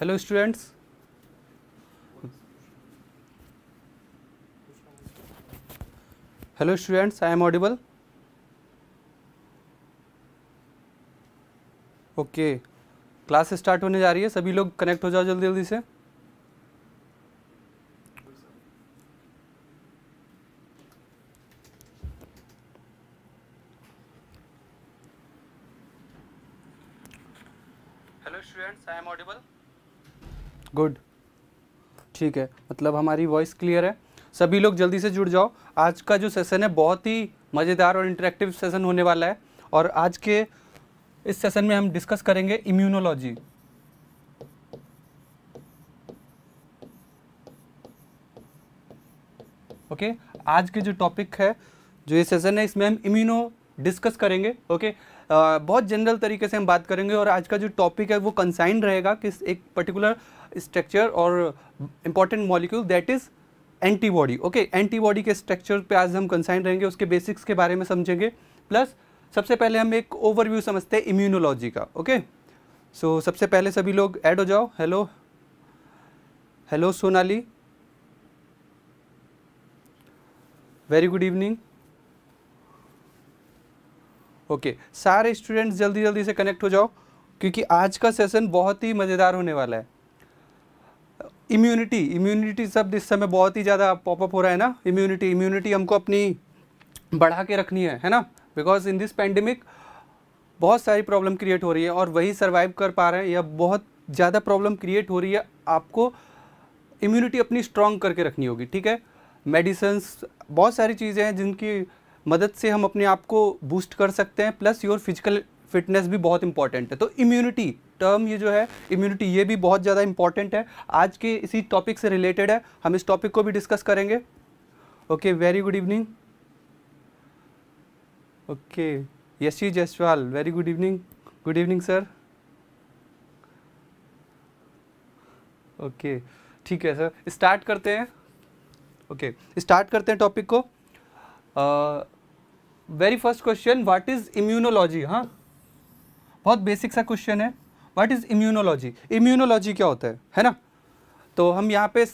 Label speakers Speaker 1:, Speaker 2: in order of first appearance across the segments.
Speaker 1: Hello students hello students I am audible okay class start होने जा रही है सभी लोग कनेक्ट हो जाओ जल्दी जल्दी से गुड ठीक है मतलब हमारी वॉइस क्लियर है सभी लोग जल्दी से जुड़ जाओ आज का जो सेशन है बहुत ही मज़ेदार और इंटरेक्टिव सेशन होने वाला है और आज के इस सेशन में हम डिस्कस करेंगे इम्यूनोलॉजी ओके आज के जो टॉपिक है जो ये सेशन है इसमें हम इम्यूनो डिस्कस करेंगे ओके uh, बहुत जनरल तरीके से हम बात करेंगे और आज का जो टॉपिक है वो कंसाइन रहेगा किस एक पर्टिकुलर स्ट्रक्चर और important molecule that is antibody okay antibody के स्ट्रक्चर पे आज हम कंसाइन रहेंगे उसके बेसिक्स के बारे में समझेंगे प्लस सबसे पहले हम एक ओवरव्यू समझते हैं इम्यूनोलॉजी का ओके okay? सो so, सबसे पहले सभी लोग ऐड हो जाओ hello hello Sonali very good evening okay सारे स्टूडेंट्स जल्दी जल्दी से कनेक्ट हो जाओ क्योंकि आज का सेशन बहुत ही मज़ेदार होने वाला है इम्यूनिटी इम्यूनिटी शब्द इस समय बहुत ही ज़्यादा पॉपअप हो रहा है ना इम्यूनिटी इम्यूनिटी हमको अपनी बढ़ा के रखनी है है ना बिकॉज इन दिस पैंडमिक बहुत सारी प्रॉब्लम क्रिएट हो रही है और वही सर्वाइव कर पा रहे हैं या बहुत ज़्यादा प्रॉब्लम क्रिएट हो रही है आपको इम्यूनिटी अपनी स्ट्रॉन्ग करके रखनी होगी ठीक है मेडिसन्स बहुत सारी चीज़ें हैं जिनकी मदद से हम अपने आप को बूस्ट कर सकते हैं प्लस योर फिजिकल फिटनेस भी बहुत इंपॉर्टेंट है तो इम्यूनिटी टर्म ये जो है इम्यूनिटी ये भी बहुत ज़्यादा इंपॉर्टेंट है आज के इसी टॉपिक से रिलेटेड है हम इस टॉपिक को भी डिस्कस करेंगे okay very good evening okay Yashi Jaiswal very good evening good evening sir okay ठीक है सर स्टार्ट करते हैं ओके okay, स्टार्ट करते हैं टॉपिक को very first question what is immunology हाँ बहुत बेसिक सा क्वेश्चन है व्हाट इज़ इम्यूनोलॉजी इम्यूनोलॉजी क्या होता है है ना तो हम यहाँ पे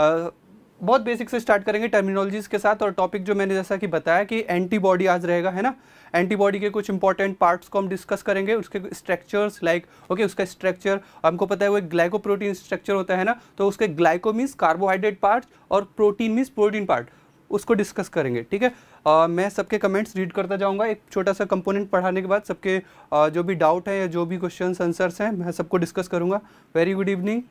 Speaker 1: बहुत बेसिक से स्टार्ट करेंगे टर्मिनोलॉजीज के साथ और टॉपिक जो मैंने जैसा कि बताया कि एंटीबॉडी आज रहेगा है ना एंटीबॉडी के कुछ इंपॉर्टेंट पार्ट्स को हम डिस्कस करेंगे उसके स्ट्रक्चर्स लाइक ओके उसका स्ट्रक्चर हमको पता है वो एक ग्लाइकोप्रोटीन स्ट्रक्चर होता है ना तो उसके ग्लाइको मीन्स कार्बोहाइड्रेट पार्ट और प्रोटीन मीन्स प्रोटीन पार्ट उसको डिस्कस करेंगे ठीक है आ, मैं सबके कमेंट्स रीड करता जाऊंगा एक छोटा सा कंपोनेंट पढ़ाने के बाद सबके आ, जो भी डाउट है या जो भी क्वेश्चन आंसर्स हैं मैं सबको डिस्कस करूंगा वेरी गुड इवनिंग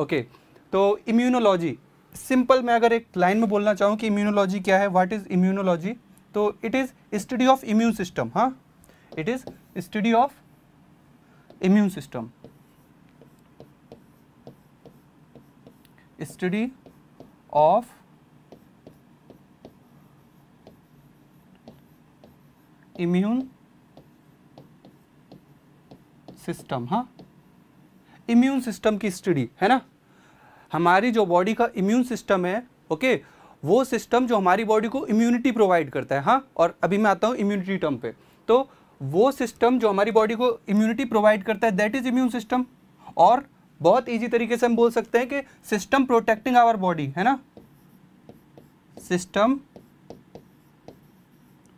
Speaker 1: ओके तो इम्यूनोलॉजी सिंपल मैं अगर एक लाइन में बोलना चाहूँ कि इम्यूनोलॉजी क्या है व्हाट इज़ इम्यूनोलॉजी तो it is study of immune system हाँ it is study of immune system study of immune system हाँ इम्यून सिस्टम की स्टडी है ना हमारी जो बॉडी का इम्यून सिस्टम है ओके वो सिस्टम जो हमारी बॉडी को इम्यूनिटी प्रोवाइड करता है हाँ और अभी मैं आता हूँ इम्यूनिटी टर्म पे तो वो सिस्टम जो हमारी बॉडी को इम्यूनिटी प्रोवाइड करता है दैट इज़ इम्यून सिस्टम और बहुत इजी तरीके से हम बोल सकते हैं कि सिस्टम प्रोटेक्टिंग आवर बॉडी है ना सिस्टम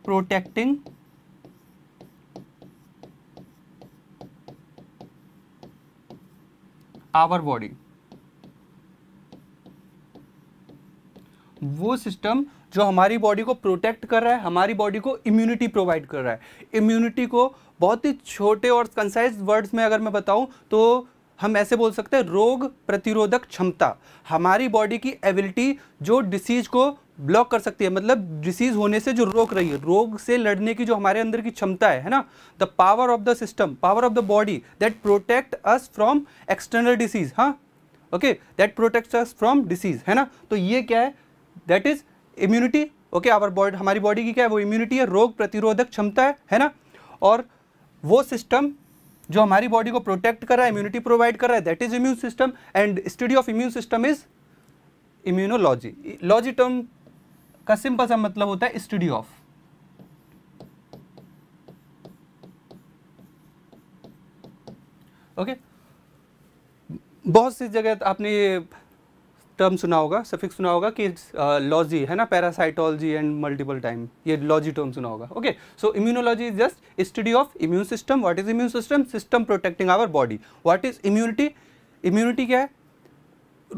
Speaker 1: प्रोटेक्टिंग आवर बॉडी वो सिस्टम जो हमारी बॉडी को प्रोटेक्ट कर रहा है हमारी बॉडी को इम्यूनिटी प्रोवाइड कर रहा है इम्यूनिटी को बहुत ही छोटे और कंसाइज वर्ड्स में अगर मैं बताऊं तो हम ऐसे बोल सकते हैं रोग प्रतिरोधक क्षमता हमारी बॉडी की एबिलिटी जो डिसीज को ब्लॉक कर सकती है मतलब डिसीज होने से जो रोक रही है रोग से लड़ने की जो हमारे अंदर की क्षमता है है ना the power of the system power of the body that protect us from external disease हाँ okay that protect us from disease है ना तो ये क्या है that is immunity okay our body हमारी बॉडी की क्या है वो इम्यूनिटी है रोग प्रतिरोधक क्षमता है है ना और वो सिस्टम जो हमारी बॉडी को प्रोटेक्ट कर रहा है इम्यूनिटी प्रोवाइड कर रहा है that is immune system and study of immune system is immunology logy term का सिंपल सा मतलब होता है स्टडी ऑफ ओके बहुत सी जगह तो आपने ये टर्म सुना होगा सफिक्स सुना होगा कि लॉजी है ना पैरासाइटोलॉजी एंड मल्टीपल टाइम ये लॉजी टर्म सुना होगा okay so immunology is just study of immune system what is immune system system protecting our body what is immunity immunity क्या है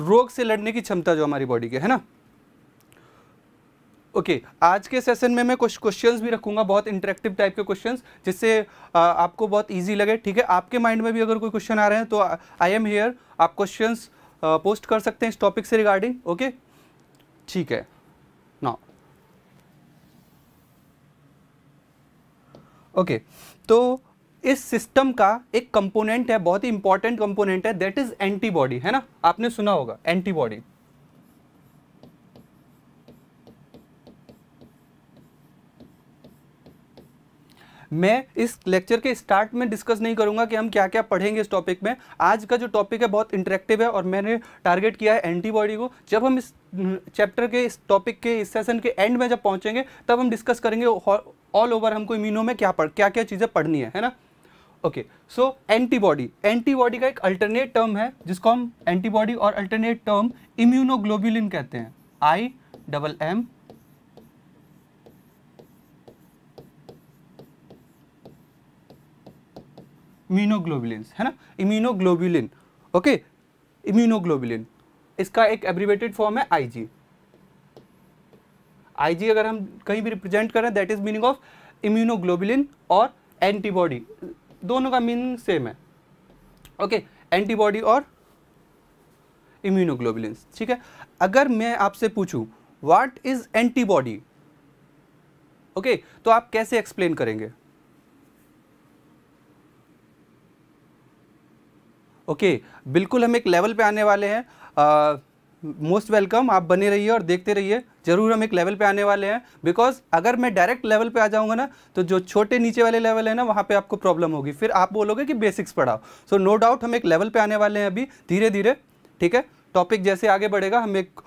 Speaker 1: रोग से लड़ने की क्षमता जो हमारी बॉडी की है ना ओके okay, आज के सेशन में मैं कुछ क्वेश्चंस भी रखूंगा बहुत इंटरेक्टिव टाइप के क्वेश्चंस जिससे आपको बहुत इजी लगे ठीक है आपके माइंड में भी अगर कोई क्वेश्चन आ रहे हैं तो आई एम हेयर आप क्वेश्चंस पोस्ट कर सकते हैं इस टॉपिक से रिगार्डिंग ओके ठीक है ना ओके okay, तो इस सिस्टम का एक कंपोनेंट है बहुत ही इंपॉर्टेंट कंपोनेंट है दैट इज एंटीबॉडी है ना आपने सुना होगा एंटीबॉडी मैं इस लेक्चर के स्टार्ट में डिस्कस नहीं करूंगा कि हम क्या क्या पढ़ेंगे इस टॉपिक में आज का जो टॉपिक है बहुत इंटरेक्टिव है और मैंने टारगेट किया है एंटीबॉडी को जब हम इस चैप्टर के इस टॉपिक के इस सेशन के एंड में जब पहुंचेंगे तब हम डिस्कस करेंगे ऑल ओवर हमको इम्यूनो में क्या पढ़ क्या क्या चीज़ें पढ़नी है है ना ओके सो एंटीबॉडी एंटीबॉडी का एक अल्टरनेट टर्म है जिसको हम एंटीबॉडी और अल्टरनेट टर्म इम्यूनोग्लोबुलिन कहते हैं आई डबल एम इम्यूनोग्लोबुलिन है ना इम्यूनोग्लोबुलिन ओके इम्यूनोग्लोबुलिन इसका एक एब्रीवेटेड फॉर्म है आईजी आईजी अगर हम कहीं भी रिप्रेजेंट करें that is meaning of immunoglobulin और एंटीबॉडी दोनों का मीनिंग सेम है ओके okay, एंटीबॉडी और इम्यूनोग्लोबुलिन ठीक है अगर मैं आपसे पूछूं व्हाट इज एंटीबॉडी ओके तो आप कैसे एक्सप्लेन करेंगे ओके बिल्कुल हम एक लेवल पे आने वाले हैं मोस्ट वेलकम आप बने रहिए और देखते रहिए ज़रूर हम एक लेवल पे आने वाले हैं बिकॉज अगर मैं डायरेक्ट लेवल पे आ जाऊँगा ना तो जो छोटे नीचे वाले लेवल है ना वहाँ पे आपको प्रॉब्लम होगी फिर आप बोलोगे कि बेसिक्स पढ़ाओ सो नो डाउट हम एक लेवल पे आने वाले हैं अभी धीरे धीरे ठीक है टॉपिक जैसे आगे बढ़ेगा हम एक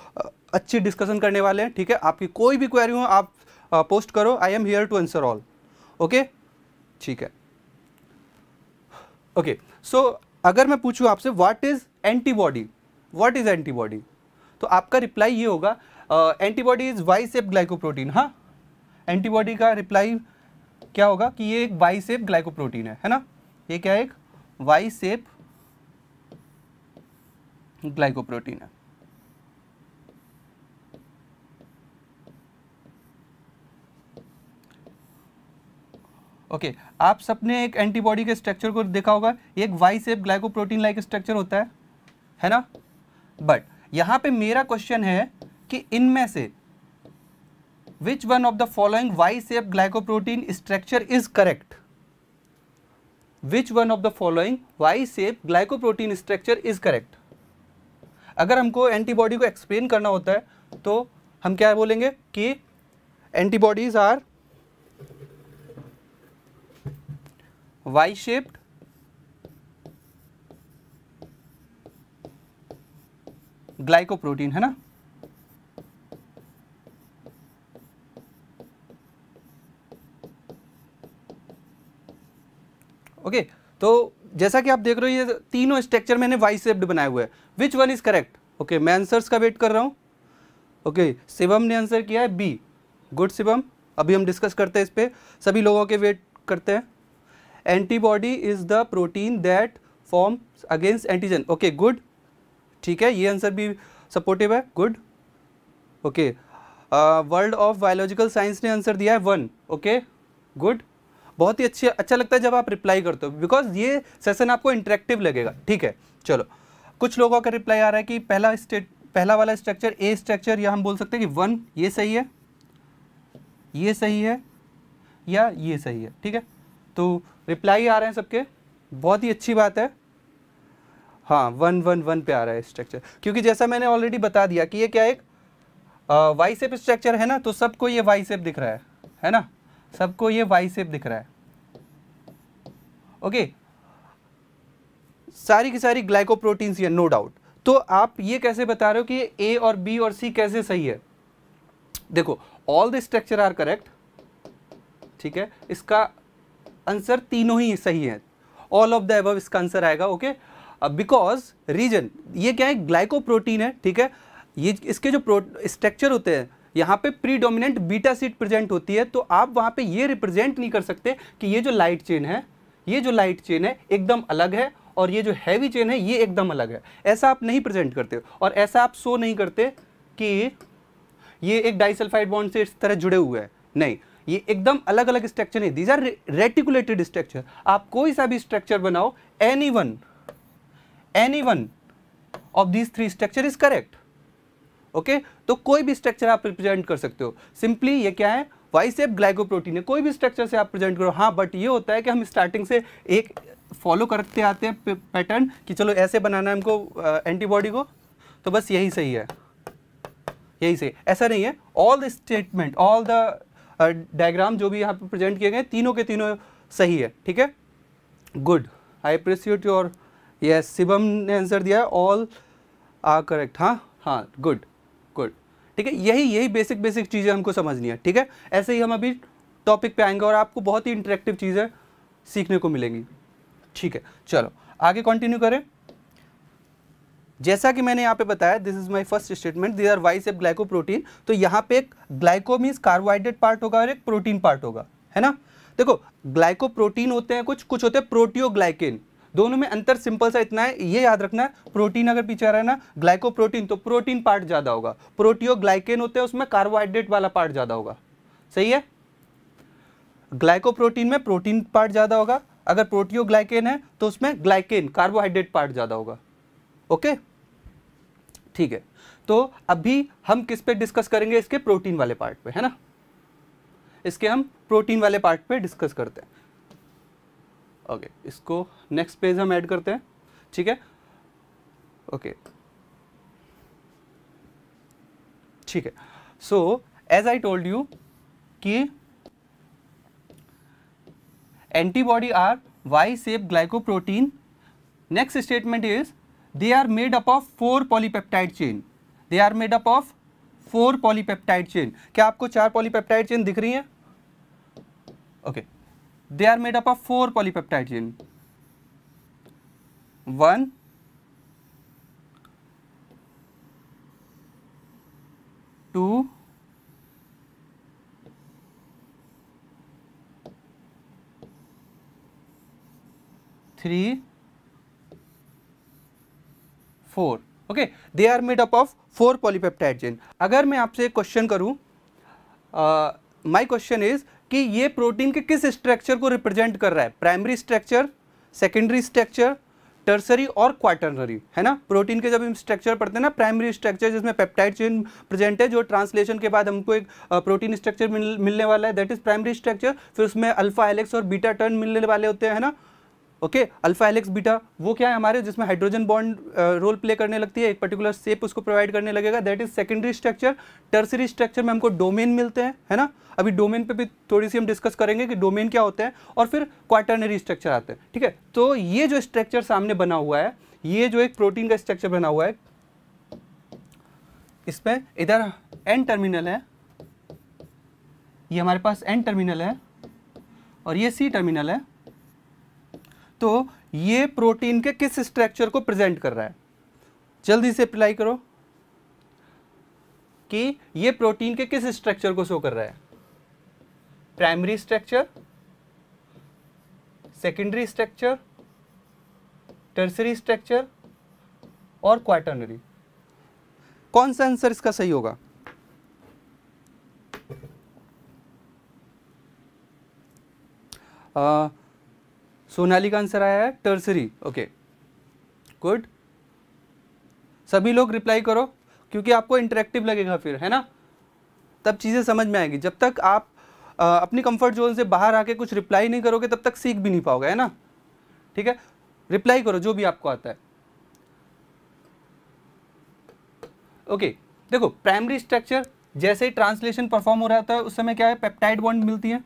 Speaker 1: अच्छी डिस्कशन करने वाले हैं ठीक है आपकी कोई भी क्वेरी हो आप पोस्ट करो I am here to answer all okay ठीक है ओके सो अगर मैं पूछूँ आपसे what is antibody what is antibody तो आपका रिप्लाई ये होगा antibody is Y shape glycoprotein हाँ एंटीबॉडी का रिप्लाई क्या होगा कि ये एक वाई सेप ग्लाइकोप्रोटीन है है ना ये क्या एक वाई सेप ग्लाइकोप्रोटीन है ओके okay, आप सबने एक एंटीबॉडी के स्ट्रक्चर को देखा होगा एक Y shape glycoprotein like structure होता है है ना बट यहां पे मेरा क्वेश्चन है कि इनमें से which one of the following Y shape glycoprotein structure is correct which one of the following Y shape glycoprotein structure is correct अगर हमको एंटीबॉडी को एक्सप्लेन करना होता है तो हम क्या बोलेंगे कि antibodies are y shaped glycoprotein है ना ओके okay, तो जैसा कि आप देख रहे हो ये तीनों स्ट्रक्चर मैंने वाई सेप्ड बनाए हुए हैं which one is correct okay मैं आंसर्स का वेट कर रहा हूँ ओके okay, शिवम ने आंसर किया है बी गुड शिवम अभी हम डिस्कस करते हैं इस पर सभी लोगों के वेट करते हैं antibody is the protein that form against antigen okay good ठीक है ये आंसर भी सपोर्टिव है good okay world of biological science ने आंसर दिया है वन ओके गुड बहुत ही अच्छे अच्छा लगता है जब आप रिप्लाई करते हो बिकॉज ये सेशन आपको इंटरेक्टिव लगेगा ठीक है चलो कुछ लोगों का रिप्लाई आ रहा है कि पहला स्टेट पहला वाला स्ट्रक्चर ए स्ट्रक्चर या हम बोल सकते हैं कि वन ये सही है ये सही है या ये सही है ठीक है तो रिप्लाई आ रहे हैं सबके बहुत ही अच्छी बात है हाँ वन वन वन पे आ रहा है स्ट्रक्चर क्योंकि जैसा मैंने ऑलरेडी बता दिया कि ये क्या एक वाई सेप स्ट्रक्चर है ना तो सबको ये वाई सेप दिख रहा है है ना सबको ये वाई सेप दिख रहा है ओके सारी की सारी ग्लाइकोप्रोटीन्स ये नो डाउट तो आप ये कैसे बता रहे हो कि ए और बी और सी कैसे सही है देखो all the structure are correct ठीक है इसका आंसर तीनों ही सही हैं ऑल ऑफ द एबव इसका आंसर आएगा ओके बिकॉज रीजन ये क्या है ग्लाइकोप्रोटीन है ठीक है ये इसके जो स्ट्रक्चर होते हैं यहाँ पे प्रीडोमिनेंट बीटा सीट प्रेजेंट होती है तो आप वहाँ पे ये रिप्रेजेंट नहीं कर सकते कि ये जो लाइट चेन है ये जो लाइट चेन है एकदम अलग है और ये जो हैवी चेन है ये एकदम अलग है ऐसा आप नहीं प्रेजेंट करते और ऐसा आप शो नहीं करते कि ये एक डाइसल्फाइड बॉन्ड से इस तरह जुड़े हुए हैं नहीं ये एकदम अलग अलग स्ट्रक्चर है दीज आर रेटिकुलेटेड स्ट्रक्चर आप कोई सा भी स्ट्रक्चर बनाओ any one any one of these three structure is correct okay तो कोई भी स्ट्रक्चर आप रिप्रेजेंट कर सकते हो सिंपली ये क्या है वाइसेप ग्लाइकोप्रोटीन है कोई भी स्ट्रक्चर से आप प्रेजेंट करो हाँ बट ये होता है कि हम स्टार्टिंग से एक फॉलो करते आते हैं पैटर्न कि चलो ऐसे बनाना है हमको एंटीबॉडी uh, को तो बस यही सही है यही सही ऐसा नहीं है all the statement all the diagram जो भी यहाँ पर प्रेजेंट किए गए तीनों के तीनों सही है ठीक है good I appreciate your yes Shivam ने आंसर दिया है ऑल आर करेक्ट हाँ हाँ गुड गुड ठीक है यही यही बेसिक बेसिक चीज़ें हमको समझनी है ठीक है ऐसे ही हम अभी टॉपिक पे आएंगे और आपको बहुत ही इंटरेक्टिव चीज़ें सीखने को मिलेंगी ठीक है चलो आगे कंटिन्यू करें जैसा कि मैंने यहाँ पे बताया this is my first statement this are Y glyco glycoprotein तो यहाँ पे एक ग्लाइको मीन्स कार्बोहाइड्रेट पार्ट होगा और एक प्रोटीन पार्ट होगा है ना देखो ग्लाइकोप्रोटीन होते हैं कुछ कुछ होते हैं प्रोटियोग्लाइकिन दोनों में अंतर सिंपल सा इतना है ये याद रखना है प्रोटीन अगर पीछे आ रहा है ना ग्लाइकोप्रोटीन तो प्रोटीन पार्ट ज़्यादा होगा प्रोटियोग्लाइकिन होते हैं उसमें कार्बोहाइड्रेट वाला पार्ट ज़्यादा होगा सही है ग्लाइकोप्रोटीन में प्रोटीन पार्ट ज़्यादा होगा अगर प्रोटियोग्लाइकेन है तो उसमें ग्लाइकेन कार्बोहाइड्रेट पार्ट ज़्यादा होगा ओके ठीक है तो अभी हम किस पे डिस्कस करेंगे इसके प्रोटीन वाले पार्ट पे है ना इसके हम प्रोटीन वाले पार्ट पे डिस्कस करते हैं ओके इसको नेक्स्ट पेज हम ऐड करते हैं ठीक है ओके ठीक है so as I told you कि antibody are Y shape glycoprotein next statement is they are made up of four polypeptide chain they are made up of four polypeptide chain kya aapko char polypeptide chain dikh rahi hai okay they are made up of four polypeptide chain one two three four okay they are made up of four polypeptide chain अगर मैं आपसे question करूँ my question is कि ये protein के किस structure को represent कर रहा है primary structure secondary structure tertiary और क्वार्टनरी है ना प्रोटीन के जब हम स्ट्रक्चर पढ़ते हैं ना प्राइमरी स्ट्रक्चर जिसमें पेप्टाइड चेन प्रेजेंट है जो ट्रांसलेशन के बाद हमको एक प्रोटीन स्ट्रक्चर मिल, मिलने वाला है दैट इज प्राइमरी स्ट्रक्चर फिर उसमें अल्फा एलेक्स और बीटा टर्न मिलने वाले होते हैं ना ओके अल्फा एलेक्स बीटा वो क्या है हमारे जिसमें हाइड्रोजन बॉन्ड रोल प्ले करने लगती है एक पर्टिकुलर सेप उसको प्रोवाइड करने लगेगा that is secondary structure tertiary structure में हमको डोमेन मिलते हैं है ना अभी डोमेन पे भी थोड़ी सी हम डिस्कस करेंगे कि डोमेन क्या होते हैं और फिर क्वार्टरनरी स्ट्रक्चर आते हैं ठीक है तो ये जो स्ट्रक्चर सामने बना हुआ है ये जो एक प्रोटीन का स्ट्रक्चर बना हुआ है इसमें इधर एन टर्मिनल है ये हमारे पास एन टर्मिनल है और ये सी टर्मिनल है तो ये प्रोटीन के किस स्ट्रक्चर को प्रेजेंट कर रहा है जल्दी से अप्लाई करो कि ये प्रोटीन के किस स्ट्रक्चर को शो कर रहा है primary structure secondary structure tertiary structure और क्वाटर्नरी कौन सा आंसर इसका सही होगा आ, सोनाली का आंसर आया है टर्सरी ओके गुड सभी लोग रिप्लाई करो क्योंकि आपको इंटरेक्टिव लगेगा फिर है ना तब चीज़ें समझ में आएगी जब तक आप आ, अपनी कंफर्ट जोन से बाहर आके कुछ रिप्लाई नहीं करोगे तब तक सीख भी नहीं पाओगे है ना ठीक है रिप्लाई करो जो भी आपको आता है ओके देखो प्राइमरी स्ट्रक्चर जैसे ही ट्रांसलेशन परफॉर्म हो रहा था उस समय क्या है पेप्टाइड बॉन्ड मिलती है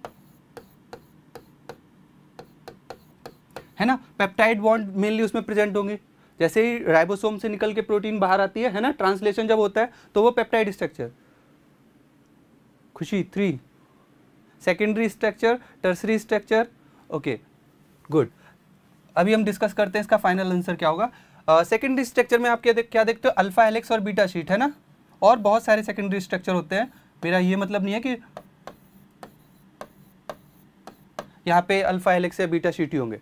Speaker 1: है ना पेप्टाइड बॉन्ड मेनली उसमें प्रेजेंट होंगे जैसे ही राइबोसोम से निकल के प्रोटीन बाहर आती है है ना ट्रांसलेशन जब होता है तो वो peptide structure Khushi three secondary structure tertiary structure okay good अभी हम डिस्कस करते हैं इसका फाइनल आंसर क्या होगा सेकेंडरी uh, स्ट्रक्चर में आप क्या देख क्या देखते हो अल्फा एलेक्स और बीटा शीट है ना और बहुत सारे सेकेंडरी स्ट्रक्चर होते हैं मेरा ये मतलब नहीं है कि यहाँ पे अल्फा एलेक्स या बीटा शीट ही होंगे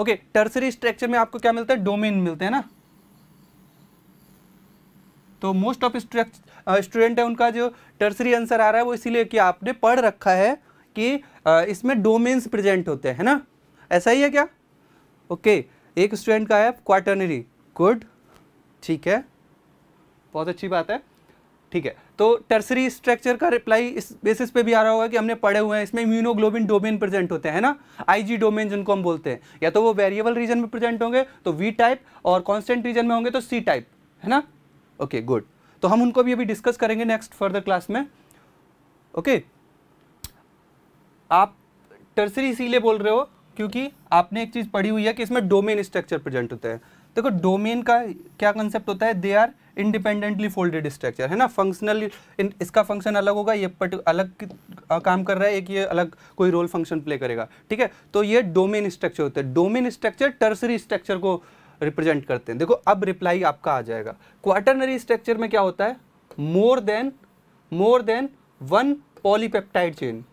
Speaker 1: ओके टर्सरी स्ट्रक्चर में आपको क्या मिलता है डोमेन मिलते हैं ना तो मोस्ट ऑफ स्टूडेंट है उनका जो टर्सरी आंसर आ रहा है वो इसीलिए कि आपने पढ़ रखा है कि इसमें डोमेन्स प्रेजेंट होते हैं है ना ऐसा ही है क्या ओके एक स्टूडेंट का है क्वार्टनरी गुड ठीक है बहुत अच्छी बात है ठीक है तो टर्सरी स्ट्रक्चर का रिप्लाई इस बेसिस पे भी आ रहा होगा कि हमने पढ़े हुए हैं इसमें इम्यूनोग्लोबिन डोमेन प्रेजेंट होते हैं ना आईजी डोमेन जिनको हम बोलते हैं या तो वो वेरिएबल रीजन में प्रेजेंट होंगे तो वी टाइप और कॉन्स्टेंट रीजन में होंगे तो सी टाइप है ना ओके okay, गुड तो हम उनको भी अभी डिस्कस करेंगे नेक्स्ट फर्दर क्लास में ओके okay. आप टर्सरी इसीलिए बोल रहे हो क्योंकि आपने एक चीज़ पढ़ी हुई है कि इसमें डोमेन स्ट्रक्चर प्रेजेंट होते हैं देखो डोमेन का क्या कंसेप्ट होता है they are independently folded structure है ना फंक्शनल इसका फंक्शन अलग होगा ये पट अलग काम कर रहा है एक ये अलग कोई रोल फंक्शन प्ले करेगा ठीक है तो ये डोमेन स्ट्रक्चर होते हैं डोमेन स्ट्रक्चर टर्सरी स्ट्रक्चर को रिप्रेजेंट करते हैं देखो अब रिप्लाई आपका आ जाएगा क्वार्टनरी स्ट्रक्चर में क्या होता है more than more than one polypeptide chain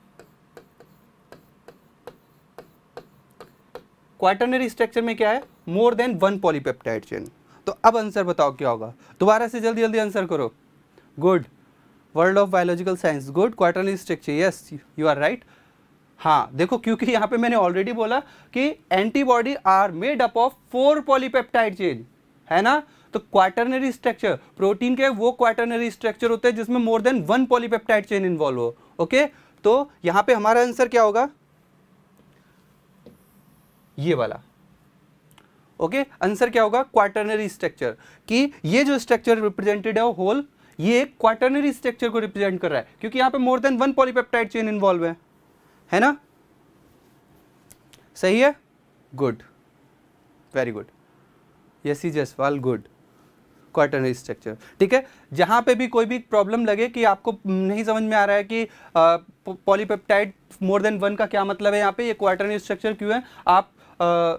Speaker 1: quaternary structure में क्या है more than one polypeptide chain तो अब आंसर बताओ क्या होगा दोबारा से जल्दी जल्दी आंसर करो good world of biological science good quarterly structure yes you are right हाँ देखो क्योंकि यहाँ पे मैंने ऑलरेडी बोला कि antibody are made up of four polypeptide chain है ना तो क्वार्टरनरी स्ट्रक्चर प्रोटीन के वो क्वार्टरनरी स्ट्रक्चर होते हैं जिसमें more than one polypeptide chain involve हो ओके तो यहाँ पे हमारा आंसर क्या होगा ये वाला ओके आंसर क्या होगा क्वार्टरनरी स्ट्रक्चर कि ये जो स्ट्रक्चर रिप्रेजेंटेड है होल ये एक क्वार्टरनरी स्ट्रक्चर को रिप्रेजेंट कर रहा है क्योंकि यहां पे more than one polypeptide chain involve है है ना सही है good very good yes Yasi Jaswal good quaternary structure ठीक है जहां पे भी कोई भी प्रॉब्लम लगे कि आपको नहीं समझ में आ रहा है कि पॉलीपेप्टाइड मोर देन वन का क्या मतलब है यहाँ पे ये क्वार्टरनरी स्ट्रक्चर क्यों है आप आ,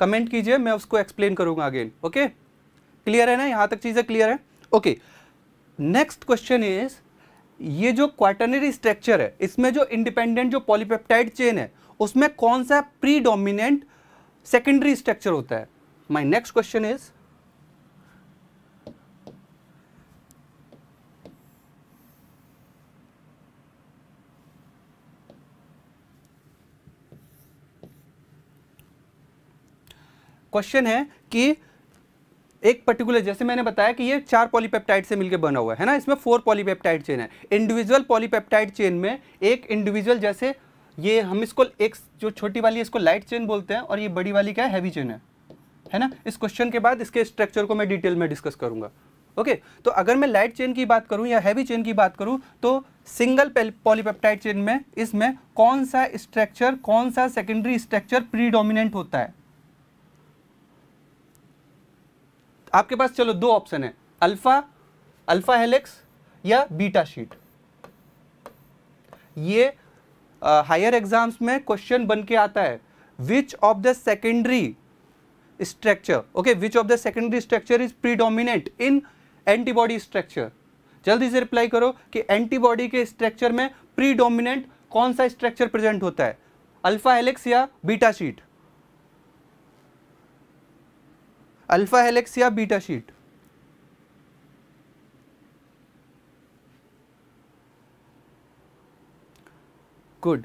Speaker 1: कमेंट कीजिए मैं उसको एक्सप्लेन करूंगा अगेन ओके क्लियर है ना यहां तक चीज़ें क्लियर है ओके नेक्स्ट क्वेश्चन इज ये जो क्वार्टनरी स्ट्रक्चर है इसमें जो इंडिपेंडेंट जो पॉलीपेप्टाइड चेन है उसमें कौन सा प्री डोमिनेंट सेकेंडरी स्ट्रक्चर होता है my next question is question है कि एक पर्टिकुलर जैसे मैंने बताया कि ये चार पॉलीपेप्टाइड से मिलकर बना हुआ है ना इसमें फोर पॉलीपेप्टाइड चेन है इंडिविजुअल पॉलीपेप्टाइड चेन में एक इंडिविजुअल जैसे ये हम इसको एक जो छोटी वाली इसको लाइट चेन बोलते हैं और ये बड़ी वाली क्या हैवी चेन है है ना इस क्वेश्चन के बाद इसके स्ट्रक्चर को मैं डिटेल में डिस्कस करूंगा ओके okay, तो अगर मैं लाइट चेन की बात करूं या हैवी चेन की बात करूं तो सिंगल पॉलीपेप्टाइड चेन में इसमें कौन सा स्ट्रक्चर कौन सा सेकेंडरी स्ट्रक्चर प्रीडोमिनेंट होता है आपके पास चलो दो ऑप्शन है अल्फा अल्फा हेलिक्स या बीटा शीट ये हायर एग्जाम्स में क्वेश्चन बन के आता है which of the secondary structure okay which of the secondary structure is predominant in antibody structure जल्दी से रिप्लाई करो कि एंटीबॉडी के स्ट्रक्चर में प्रीडोमिनेंट कौन सा स्ट्रक्चर प्रेजेंट होता है अल्फा हेलिक्स या बीटा शीट अल्फा हेलिक्स या बीटा शीट गुड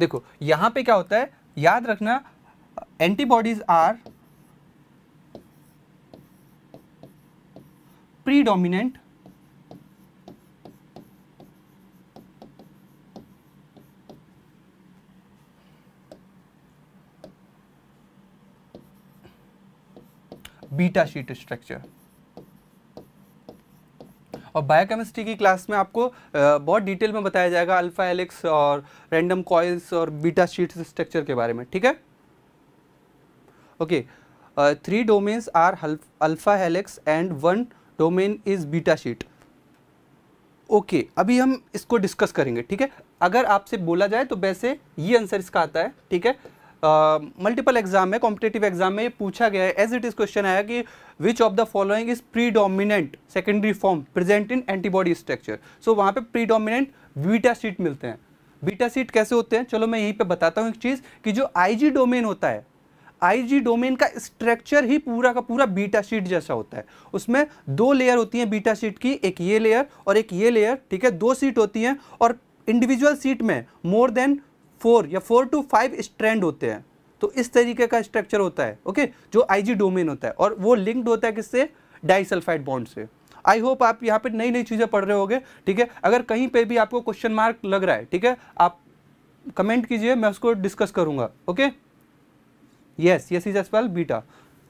Speaker 1: देखो यहां पे क्या होता है याद रखना antibodies are predominant beta sheet structure और बायोकेमिस्ट्री की क्लास में आपको बहुत डिटेल में बताया जाएगा अल्फा एलेक्स और रैंडम कॉइल्स और बीटा शीट स्ट्रक्चर के बारे में ठीक है okay three domains are alpha helix and one domain is beta sheet okay अभी हम इसको डिस्कस करेंगे ठीक है अगर आपसे बोला जाए तो वैसे ये आंसर इसका आता है ठीक है मल्टीपल एग्जाम में कॉम्पिटेटिव एग्जाम में पूछा गया है एज इट इज़ क्वेश्चन आया कि which of the following is predominant secondary form present in antibody structure so वहाँ पे प्री डोमिनेंट बीटा सीट मिलते हैं बीटा सीट कैसे होते हैं चलो मैं यहीं पे बताता हूँ एक चीज़ कि जो आईजी डोमेन होता है आईजी डोमेन का स्ट्रक्चर ही पूरा का पूरा बीटा शीट जैसा होता है उसमें दो लेयर होती हैं बीटा शीट की एक ये लेयर और एक ये लेयर ठीक है दो सीट होती हैं और इंडिविजुअल सीट में मोर देन फोर या फोर टू फाइव स्ट्रैंड होते हैं तो इस तरीके का स्ट्रक्चर होता है ओके जो आईजी डोमेन होता है और वो लिंक्ड होता है किससे डाइसल्फाइड बॉन्ड से आई होप आप यहाँ पे नई नई चीज़ें पढ़ रहे होगे ठीक है अगर कहीं पे भी आपको क्वेश्चन मार्क लग रहा है ठीक है आप कमेंट कीजिए मैं उसको डिस्कस करूँगा okay yes yes is as well beta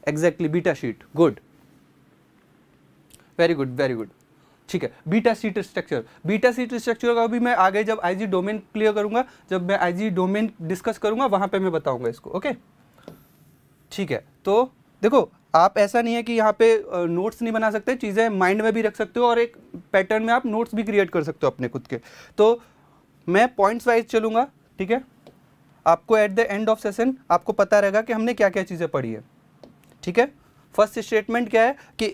Speaker 1: exactly beta sheet good very good very good ठीक है beta sheet structure beta sheet structure का भी मैं आगे जब आईजी डोमेन क्लियर करूंगा जब मैं आईजी डोमेन डिस्कस करूंगा वहां पे मैं बताऊंगा इसको ओके ठीक है तो देखो आप ऐसा नहीं है कि यहाँ पे नोट्स नहीं बना सकते चीज़ें माइंड में भी रख सकते हो और एक पैटर्न में आप नोट्स भी क्रिएट कर सकते हो अपने खुद के तो मैं पॉइंट्स वाइज चलूँगा ठीक है आपको at the end of session आपको पता रहेगा कि हमने क्या क्या चीज़ें पढ़ी है ठीक है फर्स्ट स्टेटमेंट क्या है कि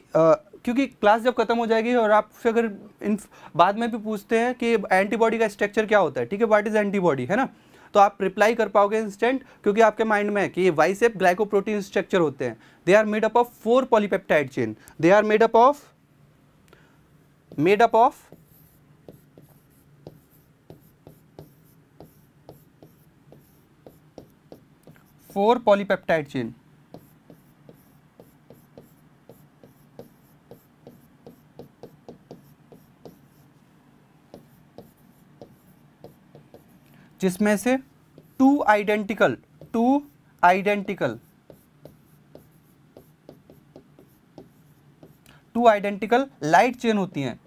Speaker 1: क्योंकि क्लास जब खत्म हो जाएगी और आपसे अगर इन बाद में भी पूछते हैं कि एंटीबॉडी का स्ट्रक्चर क्या होता है ठीक है व्हाट इज़ एंटीबॉडी है ना तो आप रिप्लाई कर पाओगे इंस्टेंट क्योंकि आपके माइंड में है कि ये वाइसेप ग्लाइकोप्रोटीन स्ट्रक्चर होते हैं they are made up of four polypeptide chain they are made up of made up of four polypeptide chain जिसमें से two identical two identical two identical light chain होती हैं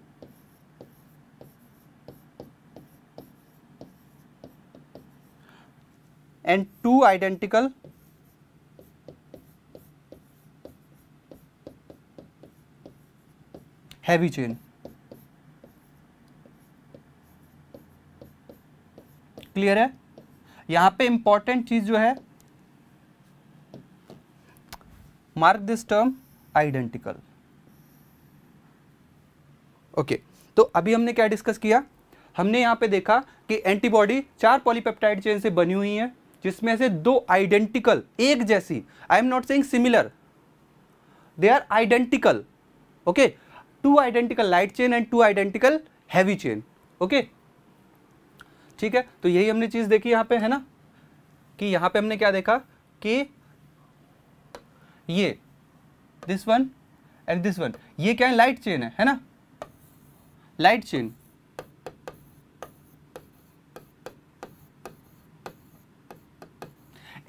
Speaker 1: and two identical heavy chain clear है यहां पे important चीज जो है mark this term identical okay तो अभी हमने क्या डिस्कस किया हमने यहां पे देखा कि एंटीबॉडी चार पॉलीपेप्टाइड चेन से बनी हुई है जिसमें से दो आइडेंटिकल एक जैसी I am not saying similar they are identical okay two identical light chain and two identical heavy chain okay ठीक है तो यही हमने चीज़ देखी यहां पे है ना कि यहां पे हमने क्या देखा कि ये this one and this one ये क्या है लाइट चेन है है ना लाइट चेन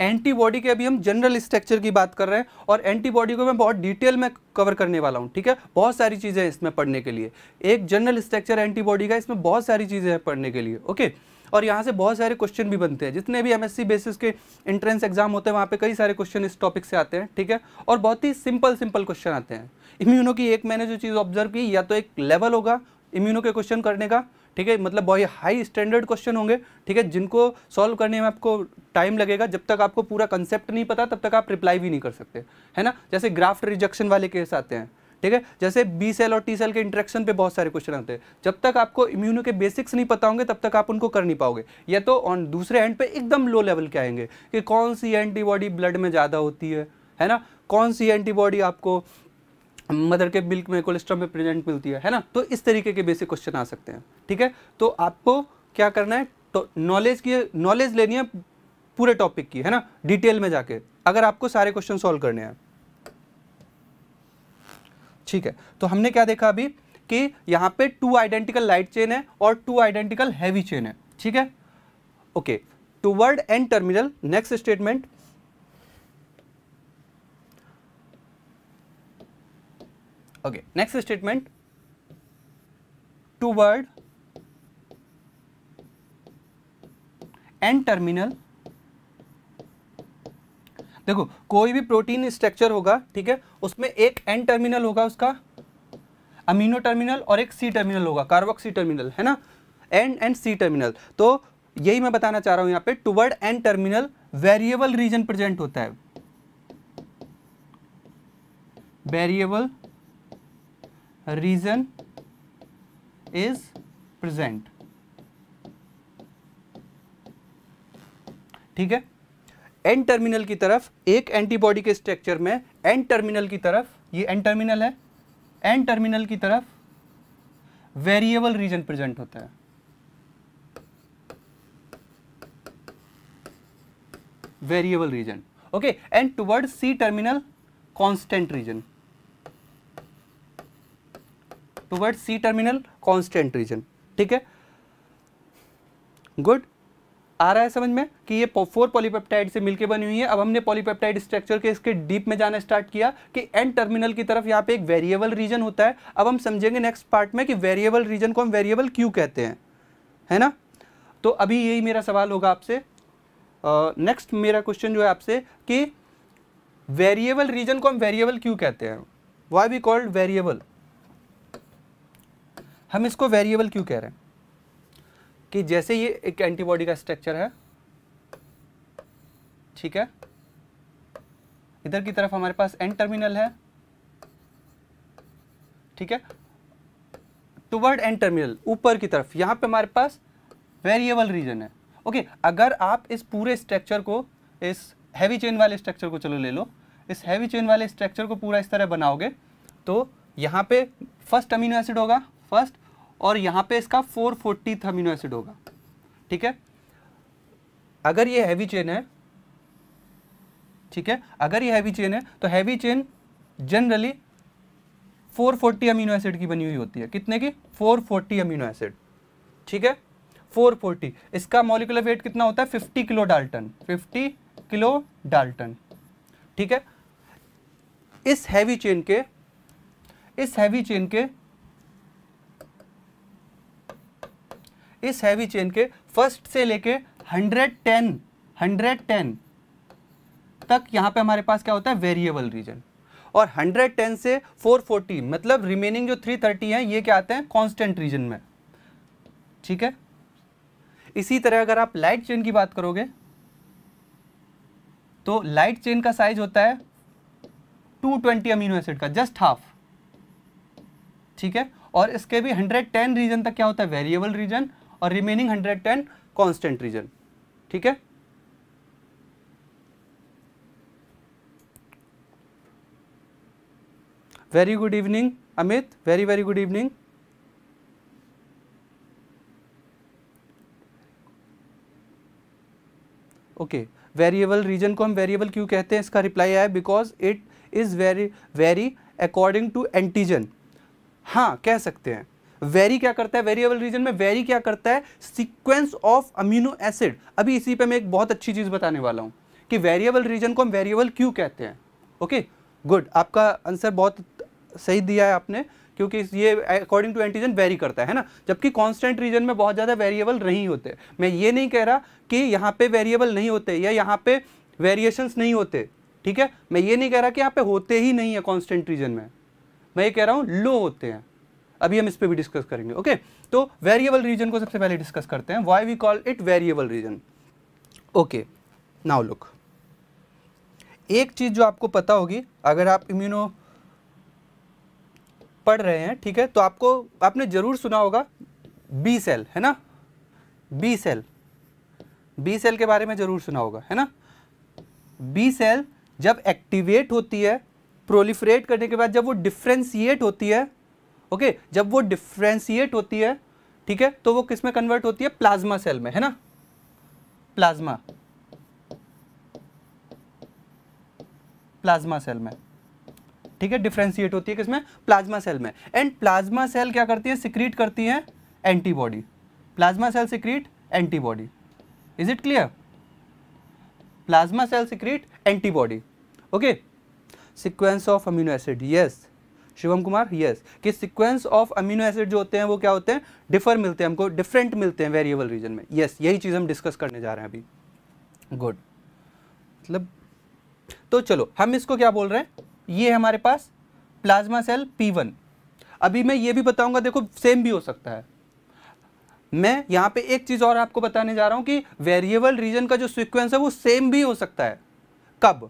Speaker 1: एंटीबॉडी के अभी हम जनरल स्ट्रक्चर की बात कर रहे हैं और एंटीबॉडी को मैं बहुत डिटेल में कवर करने वाला हूं ठीक है बहुत सारी चीज़ें हैं इसमें पढ़ने के लिए एक जनरल स्ट्रक्चर एंटीबॉडी का इसमें बहुत सारी चीज़ें हैं पढ़ने के लिए ओके okay? और यहाँ से बहुत सारे क्वेश्चन भी बनते हैं जितने भी एमएससी बेसिस के एंट्रेंस एग्जाम होते हैं वहाँ पे कई सारे क्वेश्चन इस टॉपिक से आते हैं ठीक है और बहुत ही सिंपल सिंपल क्वेश्चन आते हैं इम्यूनो की एक मैंने जो चीज़ ऑब्जर्व की या तो एक लेवल होगा इम्यूनो के क्वेश्चन करने का ठीक है मतलब बहुत ही हाई स्टैंडर्ड क्वेश्चन होंगे ठीक है जिनको सॉल्व करने में आपको टाइम लगेगा जब तक आपको पूरा कंसेप्ट नहीं पता तब तक आप रिप्लाई भी नहीं कर सकते है ना जैसे ग्राफ्ट रिजेक्शन वाले केस आते हैं ठीक है जैसे बी सेल और टी सेल के इंट्रैक्शन पे बहुत सारे क्वेश्चन आते हैं जब तक आपको इम्यूनो के बेसिक्स नहीं पता होंगे तब तक आप उनको कर नहीं पाओगे या तो ऑन दूसरे एंड पे एकदम लो लेवल के आएंगे कि कौन सी एंटीबॉडी ब्लड में ज़्यादा होती है है ना कौन सी एंटीबॉडी आपको मदर के मिल्क में कोलेस्ट्रॉल में प्रेजेंट मिलती है है ना तो इस तरीके के बेसिक क्वेश्चन आ सकते हैं ठीक है तो आपको क्या करना है तो नॉलेज की नॉलेज लेनी है पूरे टॉपिक की है ना डिटेल में जाके अगर आपको सारे क्वेश्चन सॉल्व करने हैं ठीक है तो हमने क्या देखा अभी कि यहाँ पे टू आइडेंटिकल लाइट चेन है और टू आइडेंटिकल हैवी चेन है ठीक है okay toward N terminal next statement okay next statement toward N terminal देखो कोई भी प्रोटीन स्ट्रक्चर होगा ठीक है उसमें एक एन टर्मिनल होगा उसका अमीनो टर्मिनल और एक सी टर्मिनल होगा कार्बोक्सी टर्मिनल है ना एन एंड सी टर्मिनल तो यही मैं बताना चाह रहा हूं यहां पे toward N terminal variable region present होता है वेरिएबल रीजन इज प्रेजेंट ठीक है एन टर्मिनल की तरफ एक एंटीबॉडी के स्ट्रक्चर में एन टर्मिनल की तरफ ये एन टर्मिनल है एन टर्मिनल की तरफ वेरिएबल रीजन प्रेजेंट होता है variable region okay and toward C terminal constant region toward C terminal constant region ठीक है गुड आ रहा है समझ में कि ये फोर पॉलीपेप्टाइड से मिलके बनी हुई है अब हमने पॉलीपेप्टाइड स्ट्रक्चर के इसके डीप में जाना स्टार्ट किया कि एंड टर्मिनल की तरफ यहाँ पे एक वेरिएबल रीजन होता है अब हम समझेंगे नेक्स्ट पार्ट में कि वेरिएबल रीजन को हम वेरिएबल क्यों कहते हैं है ना तो अभी यही मेरा सवाल होगा आपसे नेक्स्ट uh, मेरा क्वेश्चन जो है आपसे कि वेरिएबल रीजन को हम वेरिएबल क्यों कहते हैं वाई बी कॉल्ड वेरिएबल हम इसको वेरिएबल क्यों कह रहे हैं कि जैसे ये एक एंटीबॉडी का स्ट्रक्चर है ठीक है इधर की तरफ हमारे पास एन टर्मिनल है ठीक है टुवर्ड एन टर्मिनल ऊपर की तरफ यहां पे हमारे पास वेरिएबल रीजन है ओके okay, अगर आप इस पूरे स्ट्रक्चर को इस हैवी चेन वाले स्ट्रक्चर को चलो ले लो इस हैवी चेन वाले स्ट्रक्चर को पूरा इस तरह बनाओगे तो यहाँ पे फर्स्ट अमीनो एसिड होगा फर्स्ट और यहां पे इसका फोर फोर्टी अमीनो एसिड होगा ठीक है अगर ये हैवी चेन है ठीक है अगर ये हैवी चेन है तो heavy chain generally 440 amino acid की बनी हुई होती है कितने की 440 अमीनो एसिड ठीक है 440 इसका मॉलिकुलर वेट कितना होता है 50 किलो डाल्टन 50 किलो डाल्टन ठीक है इस हैवी चेन के इस हैवी चेन के इस हैवी चेन के फर्स्ट से लेके 110 110 तक यहाँ पे हमारे पास क्या होता है वेरिएबल रीजन और 110 से 440 मतलब रिमेनिंग जो 330 हैं ये क्या आते हैं कांस्टेंट रीजन में ठीक है इसी तरह अगर आप लाइट चेन की बात करोगे तो लाइट चेन का साइज होता है 220 अमीनो एसिड का जस्ट हाफ ठीक है और इसके भी 110 रीजन तक क्या होता है वेरिएबल रीजन और रिमेनिंग 110 कॉन्स्टेंट रीजन ठीक है very good evening Amit very very good evening okay variable region को हम वेरिएबल क्यों कहते हैं इसका रिप्लाई आया because it is very very according to antigen हाँ कह सकते हैं वेरी क्या करता है वेरिएबल रीजन में वेरी क्या करता है सीक्वेंस ऑफ अमीनो एसिड अभी इसी पे मैं एक बहुत अच्छी चीज़ बताने वाला हूं कि वेरिएबल रीजन को हम वेरिएबल क्यों कहते हैं ओके गुड आपका आंसर बहुत सही दिया है आपने क्योंकि ये अकॉर्डिंग टू एंटीजन वेरी करता है ना जबकि कांस्टेंट रीजन में बहुत ज़्यादा वेरिएबल नहीं होते मैं ये नहीं कह रहा कि यहाँ पे वेरिएबल नहीं होते या यहाँ पे वेरिएशंस नहीं होते ठीक है मैं ये नहीं कह रहा कि यहाँ पे होते ही नहीं है कांस्टेंट रीजन में मैं ये कह रहा हूँ लो होते हैं अभी हम इस पर भी डिस्कस करेंगे ओके तो वेरिएबल रीजन को सबसे पहले डिस्कस करते हैं why we call it variable region okay now look एक चीज़ जो आपको पता होगी अगर आप इम्यूनो पढ़ रहे हैं ठीक है तो आपको आपने ज़रूर सुना होगा बी सेल है ना बी सेल बी सेल के बारे में ज़रूर सुना होगा है ना बी सेल जब एक्टिवेट होती है प्रोलिफरेट करने के बाद जब वो डिफ्रेंसीट होती है ओके जब वो डिफ्रेंसिएट होती है ठीक है तो वो किस में कन्वर्ट होती है प्लाज्मा सेल में है ना प्लाज्मा प्लाज्मा सेल में ठीक है डिफ्रेंसिएट होती है किसमें प्लाज्मा सेल में एंड प्लाज्मा सेल क्या करती है सिक्रीट करती है antibody plasma cell secrete antibody is it clear plasma cell secrete antibody okay sequence of amino acid yes Shivam Kumar yes yes. कि सीक्वेंस ऑफ अमीनो एसिड जो होते हैं वो क्या होते हैं डिफर मिलते हैं हमको डिफरेंट मिलते हैं वेरिएबल रीजन में यस yes, यही चीज़ हम डिस्कस करने जा रहे हैं अभी गुड मतलब तो चलो हम इसको क्या बोल रहे हैं ये हमारे पास प्लाज्मा सेल पी वन अभी मैं ये भी बताऊंगा देखो सेम भी हो सकता है मैं यहाँ पे एक चीज़ और आपको बताने जा रहा हूँ कि वेरिएबल रीजन का जो सिक्वेंस है वो सेम भी हो सकता है कब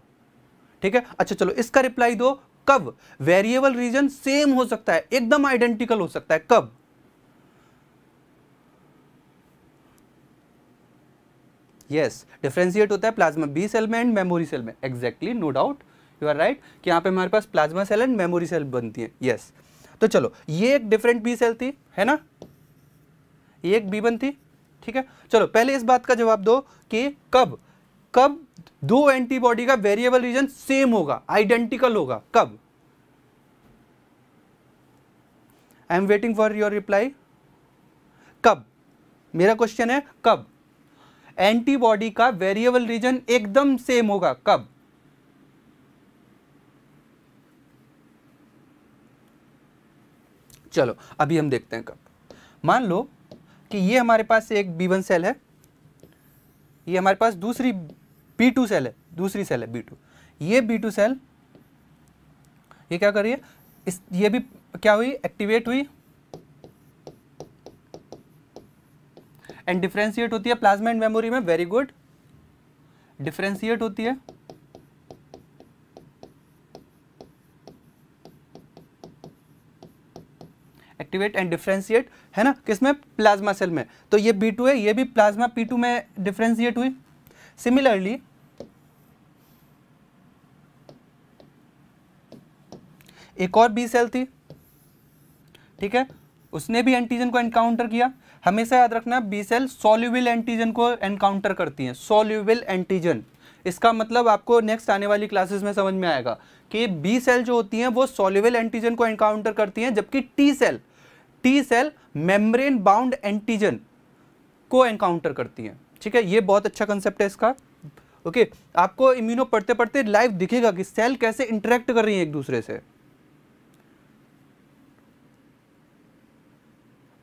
Speaker 1: ठीक है अच्छा चलो इसका रिप्लाई दो कब वेरिएबल रीजन सेम हो सकता है एकदम आइडेंटिकल हो सकता है कब यस डिफ्रेंशिएट होता है प्लाज्मा बी सेल में एंड मेमोरी सेल में exactly no doubt you are right कि यहां पे हमारे पास plasma cell and memory cell बनती है यस yes. तो चलो ये एक डिफरेंट बी सेल थी है ना ये एक बी बन थी ठीक है चलो पहले इस बात का जवाब दो कि कब कब दो एंटीबॉडी का वेरिएबल रीजन सेम होगा आइडेंटिकल होगा कब I am waiting for your reply कब मेरा क्वेश्चन है कब एंटीबॉडी का वेरिएबल रीजन एकदम सेम होगा कब चलो अभी हम देखते हैं कब मान लो कि ये हमारे पास एक बी वन सेल है ये हमारे पास दूसरी बी टू सेल है दूसरी सेल है बी टू ये बी टू सेल ये क्या कर रही है इस ये भी क्या हुई एक्टिवेट हुई एंड डिफ्रेंशिएट होती है प्लाज्मा एंड मेमोरी में वेरी गुड डिफ्रेंशिएट होती है एक्टिवेट एंड डिफ्रेंशिएट है ना किसमें प्लाज्मा सेल में तो ये बी टू है ये भी प्लाज्मा पी टू में डिफ्रेंशिएट हुई Similarly, एक और बी सेल थी ठीक है उसने भी एंटीजन को एनकाउंटर किया हमेशा याद रखना बी सेल सोल्यूबल एंटीजन को एनकाउंटर करती हैं सोल्यूबल एंटीजन इसका मतलब आपको नेक्स्ट आने वाली क्लासेस में समझ में आएगा कि बी सेल जो होती हैं वो सोल्यूबल एंटीजन को एनकाउंटर करती हैं जबकि T cell T cell membrane bound antigen को एनकाउंटर करती हैं ठीक है ये बहुत अच्छा कंसेप्ट है इसका ओके okay, आपको इम्यूनो पढ़ते पढ़ते लाइव दिखेगा कि सेल कैसे इंटरेक्ट कर रही है एक दूसरे से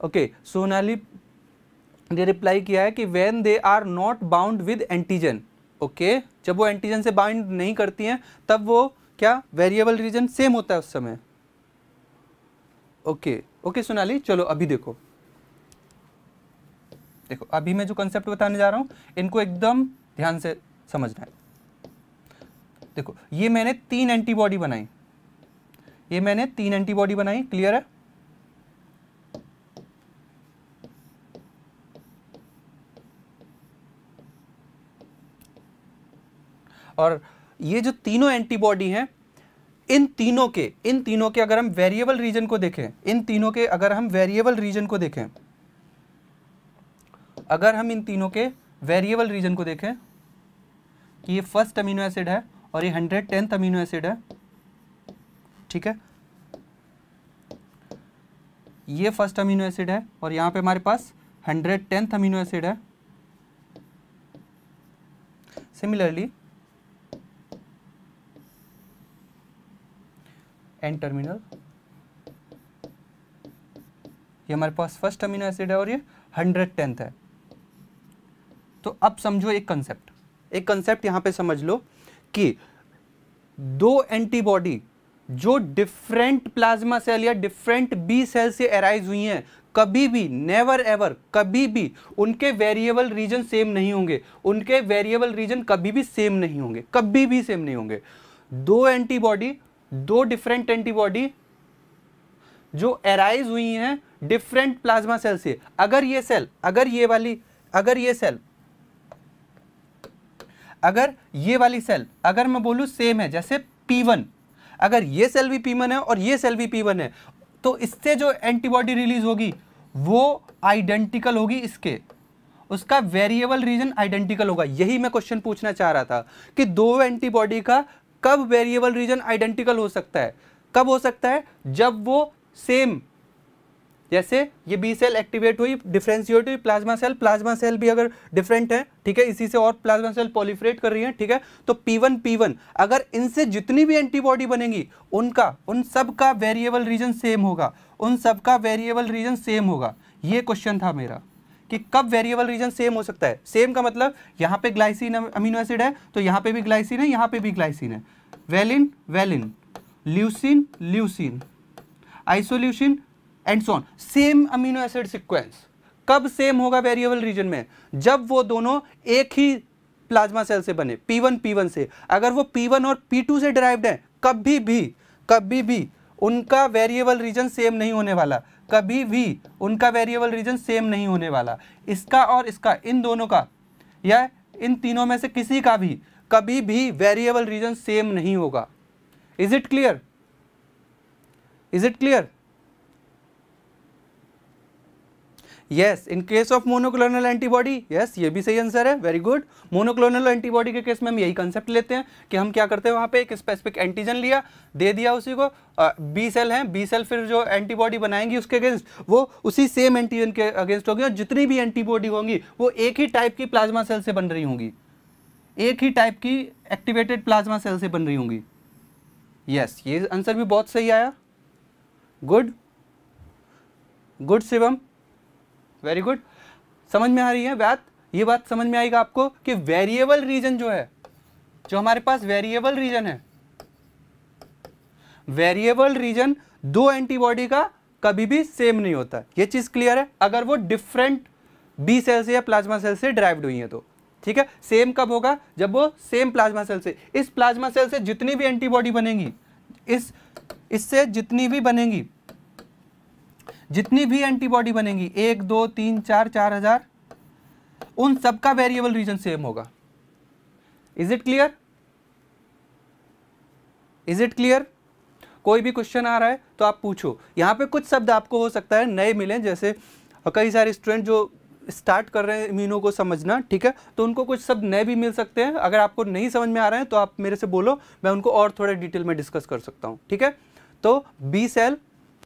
Speaker 1: ओके okay, सोनाली ने रिप्लाई किया है कि when they are not bound with antigen okay जब वो एंटीजन से बाइंड नहीं करती हैं तब वो क्या वेरिएबल रीजन सेम होता है उस समय ओके ओके सोनाली चलो अभी देखो देखो अभी मैं जो कंसेप्ट बताने जा रहा हूँ इनको एकदम ध्यान से समझना है देखो ये मैंने तीन एंटीबॉडी बनाई ये मैंने तीन एंटीबॉडी बनाई क्लियर है और ये जो तीनों एंटीबॉडी हैं इन तीनों के इन तीनों के अगर हम वेरिएबल रीजन को देखें इन तीनों के अगर हम वेरिएबल रीजन को देखें अगर हम इन तीनों के वेरिएबल रीजन को देखें कि ये फर्स्ट अमीनो एसिड है और ये हंड्रेड टेंथ अमीनो एसिड है ठीक है ये फर्स्ट अमीनो एसिड है और यहाँ पे हमारे पास हंड्रेड टेंथ अमीनो एसिड है सिमिलरली एंड टर्मिनल ये हमारे पास फर्स्ट अमीनो एसिड है और ये हंड्रेड टेंथ है तो अब समझो एक कंसेप्ट एक कंसेप्ट यहां पे समझ लो कि दो एंटीबॉडी जो डिफरेंट प्लाज्मा सेल या डिफरेंट बी सेल से एराइज हुई हैं कभी भी नेवर एवर कभी भी उनके वेरिएबल रीजन सेम नहीं होंगे उनके वेरिएबल रीजन कभी भी सेम नहीं होंगे कभी भी सेम नहीं होंगे दो एंटीबॉडी दो डिफरेंट एंटीबॉडी जो एराइज हुई हैं डिफरेंट प्लाज्मा सेल से अगर ये सेल अगर ये वाली अगर ये सेल अगर ये वाली सेल अगर मैं बोलूँ सेम है जैसे पी वन अगर ये सेल भी पी वन है और ये सेल भी पी वन है तो इससे जो एंटीबॉडी रिलीज होगी वो आइडेंटिकल होगी इसके उसका वेरिएबल रीजन आइडेंटिकल होगा यही मैं क्वेश्चन पूछना चाह रहा था कि दो एंटीबॉडी का कब वेरिएबल रीजन आइडेंटिकल हो सकता है कब हो सकता है जब वो सेम जैसे ये बी सेल एक्टिवेट हुई डिफ्रेंशिएट हुई प्लाज्मा सेल प्लाज्मा सेल भी अगर डिफरेंट है ठीक है इसी से और प्लाज्मा सेल पॉलीफ्रेट कर रही है ठीक है तो पी वन अगर इनसे जितनी भी एंटीबॉडी बनेगी उनका उन सब का वेरिएबल रीजन सेम होगा उन सब का वेरिएबल रीजन सेम होगा ये क्वेश्चन था मेरा कि कब वेरिएबल रीजन सेम हो सकता है सेम का मतलब यहाँ पे ग्लाइसिन अमीनो एसिड है तो यहाँ पे भी ग्लाइसिन है यहाँ पे भी ग्लाइसिन है valine valine leucine leucine isoleucine and so on same amino acid sequence कब सेम होगा वेरिएबल रीजन में जब वो दोनों एक ही प्लाज्मा सेल से बने पी वन से अगर वो वन और पी टू से डिराइव्ड हैं कभी भी कभी भी उनका वेरिएबल रीजन सेम नहीं होने वाला कभी भी उनका वेरिएबल रीजन सेम नहीं होने वाला इसका और इसका इन दोनों का या इन तीनों में से किसी का भी कभी भी वेरिएबल रीजन सेम नहीं होगा is it clear is it clear yes in case of monoclonal antibody yes ये भी सही आंसर है वेरी गुड मोनोक्लोनल एंटीबॉडी के केस में हम यही कंसेप्ट लेते हैं कि हम क्या करते हैं वहाँ पे एक स्पेसिफिक एंटीजन लिया दे दिया उसी को बी सेल है बी सेल फिर जो एंटीबॉडी बनाएंगी उसके अगेंस्ट वो उसी सेम एंटीजन के अगेंस्ट होगी और जितनी भी एंटीबॉडी होंगी वो एक ही टाइप की प्लाज्मा सेल से बन रही होंगी एक ही टाइप की एक्टिवेटेड प्लाज्मा सेल से बन रही होंगी यस yes, ये आंसर भी बहुत सही आया good good Shivam very good समझ में आ रही है बात ये बात समझ में आएगा आपको कि वेरिएबल रीजन जो है जो हमारे पास वेरिएबल रीजन है वेरिएबल रीजन दो एंटीबॉडी का कभी भी सेम नहीं होता ये चीज़ क्लियर है अगर वो डिफरेंट बी सेल से या प्लाज्मा सेल से ड्राइव्ड हुई है तो ठीक है सेम कब होगा जब वो सेम प्लाज्मा सेल से इस प्लाज्मा सेल से जितनी भी एंटीबॉडी बनेगी इस इससे जितनी भी बनेगी जितनी भी एंटीबॉडी बनेगी एक दो तीन चार चार हजार उन सबका वेरिएबल रीजन सेम होगा is it clear is it clear कोई भी क्वेश्चन आ रहा है तो आप पूछो यहां पे कुछ शब्द आपको हो सकता है नए मिले जैसे कई सारे स्टूडेंट जो स्टार्ट कर रहे हैं इम्यूनो को समझना ठीक है तो उनको कुछ शब्द नए भी मिल सकते हैं अगर आपको नहीं समझ में आ रहे हैं तो आप मेरे से बोलो मैं उनको और थोड़े डिटेल में डिस्कस कर सकता हूं ठीक है तो बी सेल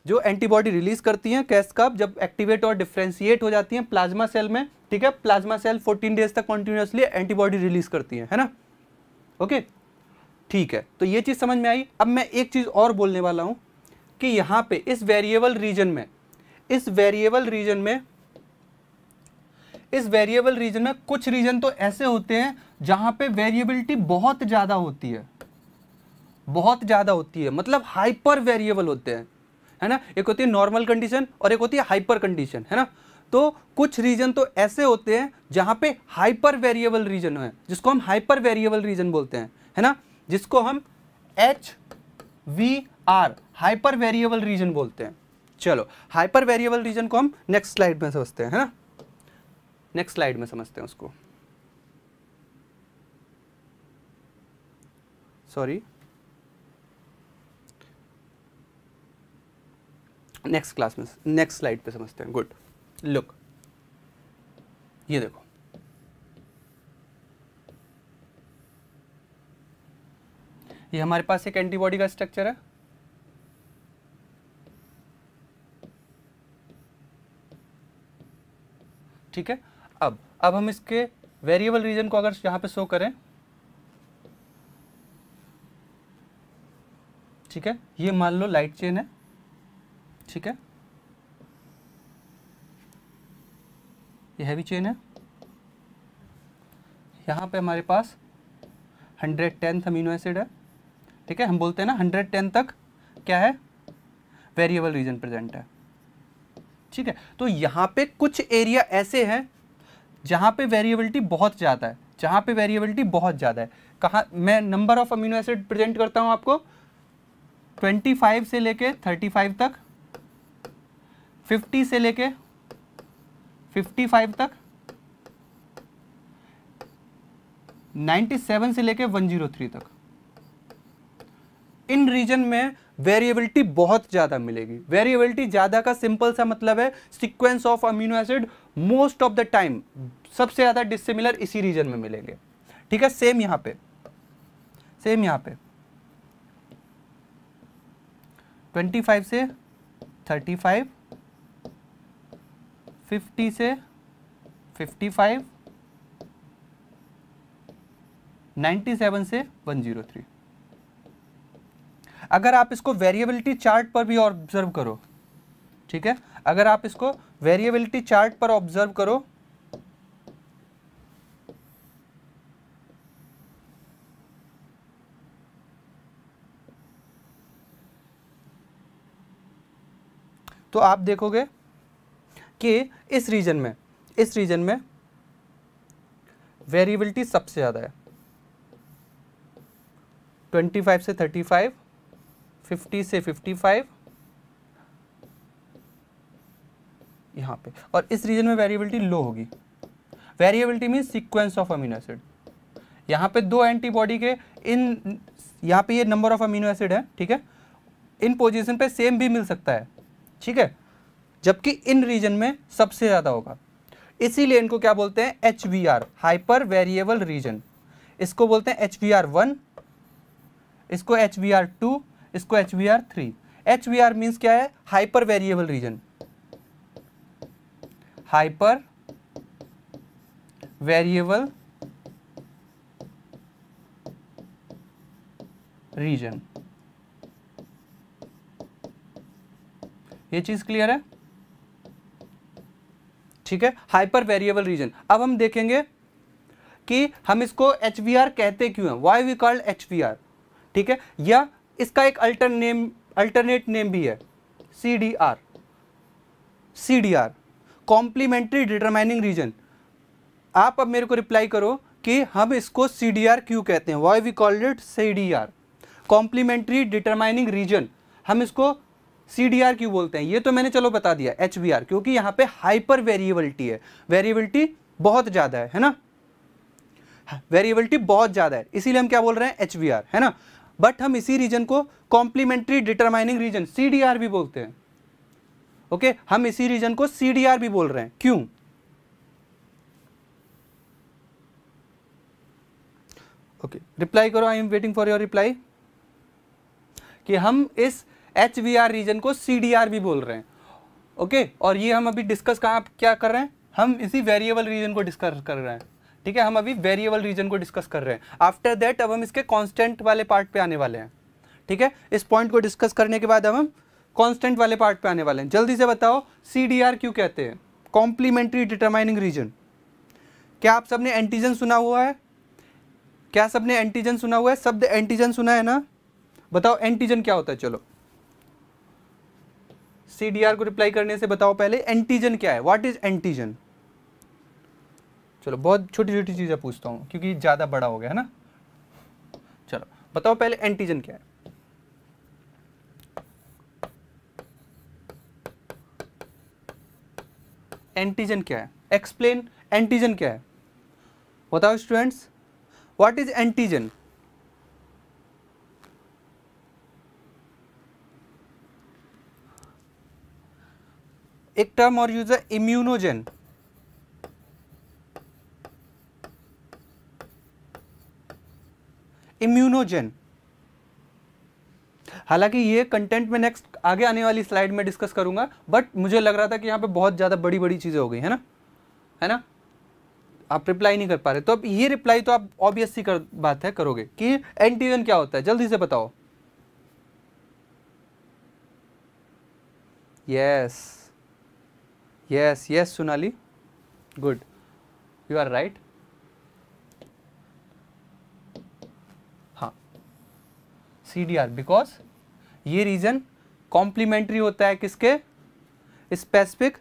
Speaker 1: जो एंटीबॉडी रिलीज करती हैं कैस कैसकाप जब एक्टिवेट और डिफ्रेंशिएट हो जाती हैं प्लाज्मा सेल में ठीक है प्लाज्मा सेल 14 डेज तक कॉन्टिन्यूसली एंटीबॉडी रिलीज करती हैं है ना ओके ठीक है तो ये चीज़ समझ में आई अब मैं एक चीज़ और बोलने वाला हूँ कि यहाँ पे इस वेरिएबल रीजन में इस वेरिएबल रीजन में इस वेरिएबल रीजन में कुछ रीजन तो ऐसे होते हैं जहाँ पे वेरिएबिलिटी बहुत ज़्यादा होती है बहुत ज़्यादा होती है मतलब हाइपर वेरिएबल होते हैं है ना एक होती है नॉर्मल कंडीशन और एक होती है हाइपर कंडीशन है ना तो कुछ रीजन तो ऐसे होते हैं जहाँ पे हाइपर वेरिएबल रीजन है जिसको हम हाइपर वेरिएबल रीजन बोलते हैं है ना जिसको हम H V R hyper variable region बोलते हैं चलो हाइपर वेरिएबल रीजन को हम नेक्स्ट स्लाइड में समझते हैं है ना नेक्स्ट स्लाइड में समझते हैं उसको सॉरी नेक्स्ट क्लास में नेक्स्ट स्लाइड पे समझते हैं गुड लुक ये देखो ये हमारे पास एक एंटीबॉडी का स्ट्रक्चर है ठीक है अब अब हम इसके वेरिएबल रीजन को अगर यहां पे शो करें ठीक है ये मान लो लाइट चेन है ठीक है ये हैवी चेन है यहाँ पे हमारे पास हंड्रेड टेंथ अमीनो एसिड है ठीक है हम बोलते हैं ना हंड्रेड टेन तक क्या है वेरिएबल रीजन प्रेजेंट है ठीक है तो यहाँ पे कुछ एरिया ऐसे हैं जहाँ पे वेरिएबिलिटी बहुत ज़्यादा है जहाँ पे वेरिएबिलिटी बहुत ज़्यादा है कहाँ मैं number of amino acid present करता हूँ आपको 25 से लेके 35 तक 50 से लेके 55 तक 97 से लेके 103 तक इन रीजन में वेरिएबिलिटी बहुत ज़्यादा मिलेगी वेरिएबिलिटी ज़्यादा का सिंपल सा मतलब है sequence of amino acid most of the time सबसे ज़्यादा डिसिमिलर इसी रीजन में मिलेंगे ठीक है सेम यहां पे सेम यहां पे 25 से 35 50 से 55 97 से 103 अगर आप इसको वेरिएबिलिटी चार्ट पर भी ऑब्जर्व करो ठीक है अगर आप इसको वेरिएबिलिटी चार्ट पर ऑब्जर्व करो तो आप देखोगे कि इस रीजन में इस रीजन में वेरिएबिलिटी सबसे ज़्यादा है 25 से 35, 50 से 55 यहाँ पे और इस रीजन में वेरिएबिलिटी लो होगी variability mean sequence of amino acid यहाँ पे दो एंटीबॉडी के इन यहाँ पे ये नंबर ऑफ अमीनो एसिड है ठीक है इन पोजीशन पे सेम भी मिल सकता है ठीक है जबकि इन रीजन में सबसे ज़्यादा होगा इसीलिए इनको क्या बोलते हैं H V R hyper variable region इसको बोलते हैं एच वी आर वन इसको एच वी आर टू इसको H V R three H V R means क्या है hyper variable region hyper variable region ये चीज़ क्लियर है ठीक है हाइपर वेरिएबल रीजन अब हम देखेंगे कि हम इसको एच कहते क्यों हैं वाई वी कॉल्ड एच ठीक है या इसका एक अल्टर नेम अल्टरनेट नेम भी है C D R C D R complementary determining region आप अब मेरे को रिप्लाई करो कि हम इसको सी डी आर क्यों कहते हैं why we called it C D R complementary determining region हम इसको सी क्यों बोलते हैं ये तो मैंने चलो बता दिया एच क्योंकि यहां पे हाइपर वेरिएबिलिटी है वेरिएबिलिटी बहुत ज़्यादा है है ना वेरिएबिलिटी हाँ, बहुत ज़्यादा है इसीलिए हम क्या बोल रहे हैं एच है ना बट हम इसी रीजन को कॉम्प्लीमेंट्री डिटरमाइनिंग रीजन सी भी बोलते हैं ओके हम इसी रीजन को सी भी बोल रहे हैं क्यों ओके रिप्लाई करो I am waiting for your reply कि हम इस एच रीजन को सी भी बोल रहे हैं ओके okay? और ये हम अभी डिस्कस कहाँ क्या कर रहे हैं हम इसी वेरिएबल रीजन को डिस्कस कर रहे हैं ठीक है हम अभी वेरिएबल रीजन को डिस्कस कर रहे हैं आफ्टर दैट अब हम इसके कांस्टेंट वाले पार्ट पे आने वाले हैं ठीक है इस पॉइंट को डिस्कस करने के बाद अब हम कांस्टेंट वाले पार्ट पे आने वाले हैं जल्दी से बताओ सी क्यों कहते हैं कॉम्प्लीमेंट्री डिटरमाइनिंग रीजन क्या आप सबने एंटीजन सुना हुआ है क्या सबने एंटीजन सुना हुआ है शब्द एंटीजन सुना है ना बताओ एंटीजन क्या होता है चलो सी डी आर को रिप्लाई करने से बताओ पहले एंटीजन क्या है व्हाट इज एंटीजन चलो बहुत छोटी छोटी चीज़ें पूछता हूं क्योंकि ज़्यादा बड़ा हो गया है ना चलो बताओ पहले एंटीजन क्या है एंटीजन क्या है एक्सप्लेन एंटीजन क्या है बताओ स्टूडेंट्स व्हाट इज एंटीजन एक टर्म और यूज है इम्यूनोजन इम्यूनोजन हालांकि ये कंटेंट में नेक्स्ट आगे आने वाली स्लाइड में डिस्कस करूंगा बट मुझे लग रहा था कि यहां पे बहुत ज़्यादा बड़ी बड़ी चीज़ें हो गई है ना है ना आप रिप्लाई नहीं कर पा रहे तो अब ये रिप्लाई तो आप ऑब्वियसली कर बात है करोगे कि एंटीजन क्या होता है जल्दी से बताओ yes yes. Yes, yes, Sunali. Good. You are right. ha C D R because ये रीजन कॉम्प्लीमेंट्री होता है किसके specific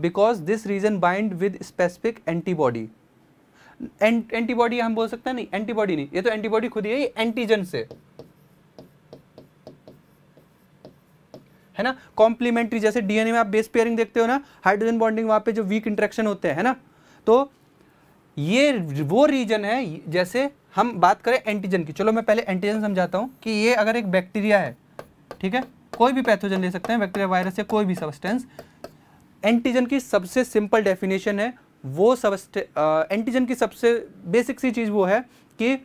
Speaker 1: because this region bind with specific antibody antibody हम बोल सकते हैं नहीं एंटीबॉडी नहीं ये तो एंटीबॉडी खुद ही है एंटीजन से है ना कॉम्प्लीमेंट्री जैसे डीएनए में आप बेस पेयरिंग देखते हो ना हाइड्रोजन बॉन्डिंग वहां पे जो वीक इंट्रैक्शन होते हैं है ना तो ये वो रीजन है जैसे हम बात करें एंटीजन की चलो मैं पहले एंटीजन समझाता हूँ कि ये अगर एक बैक्टीरिया है ठीक है कोई भी पैथोजन ले सकते हैं बैक्टीरिया वायरस या कोई भी सब्सटेंस एंटीजन की सबसे सिंपल डेफिनेशन है वो सबस्टे एंटीजन की सबसे बेसिक सी चीज़ वो है कि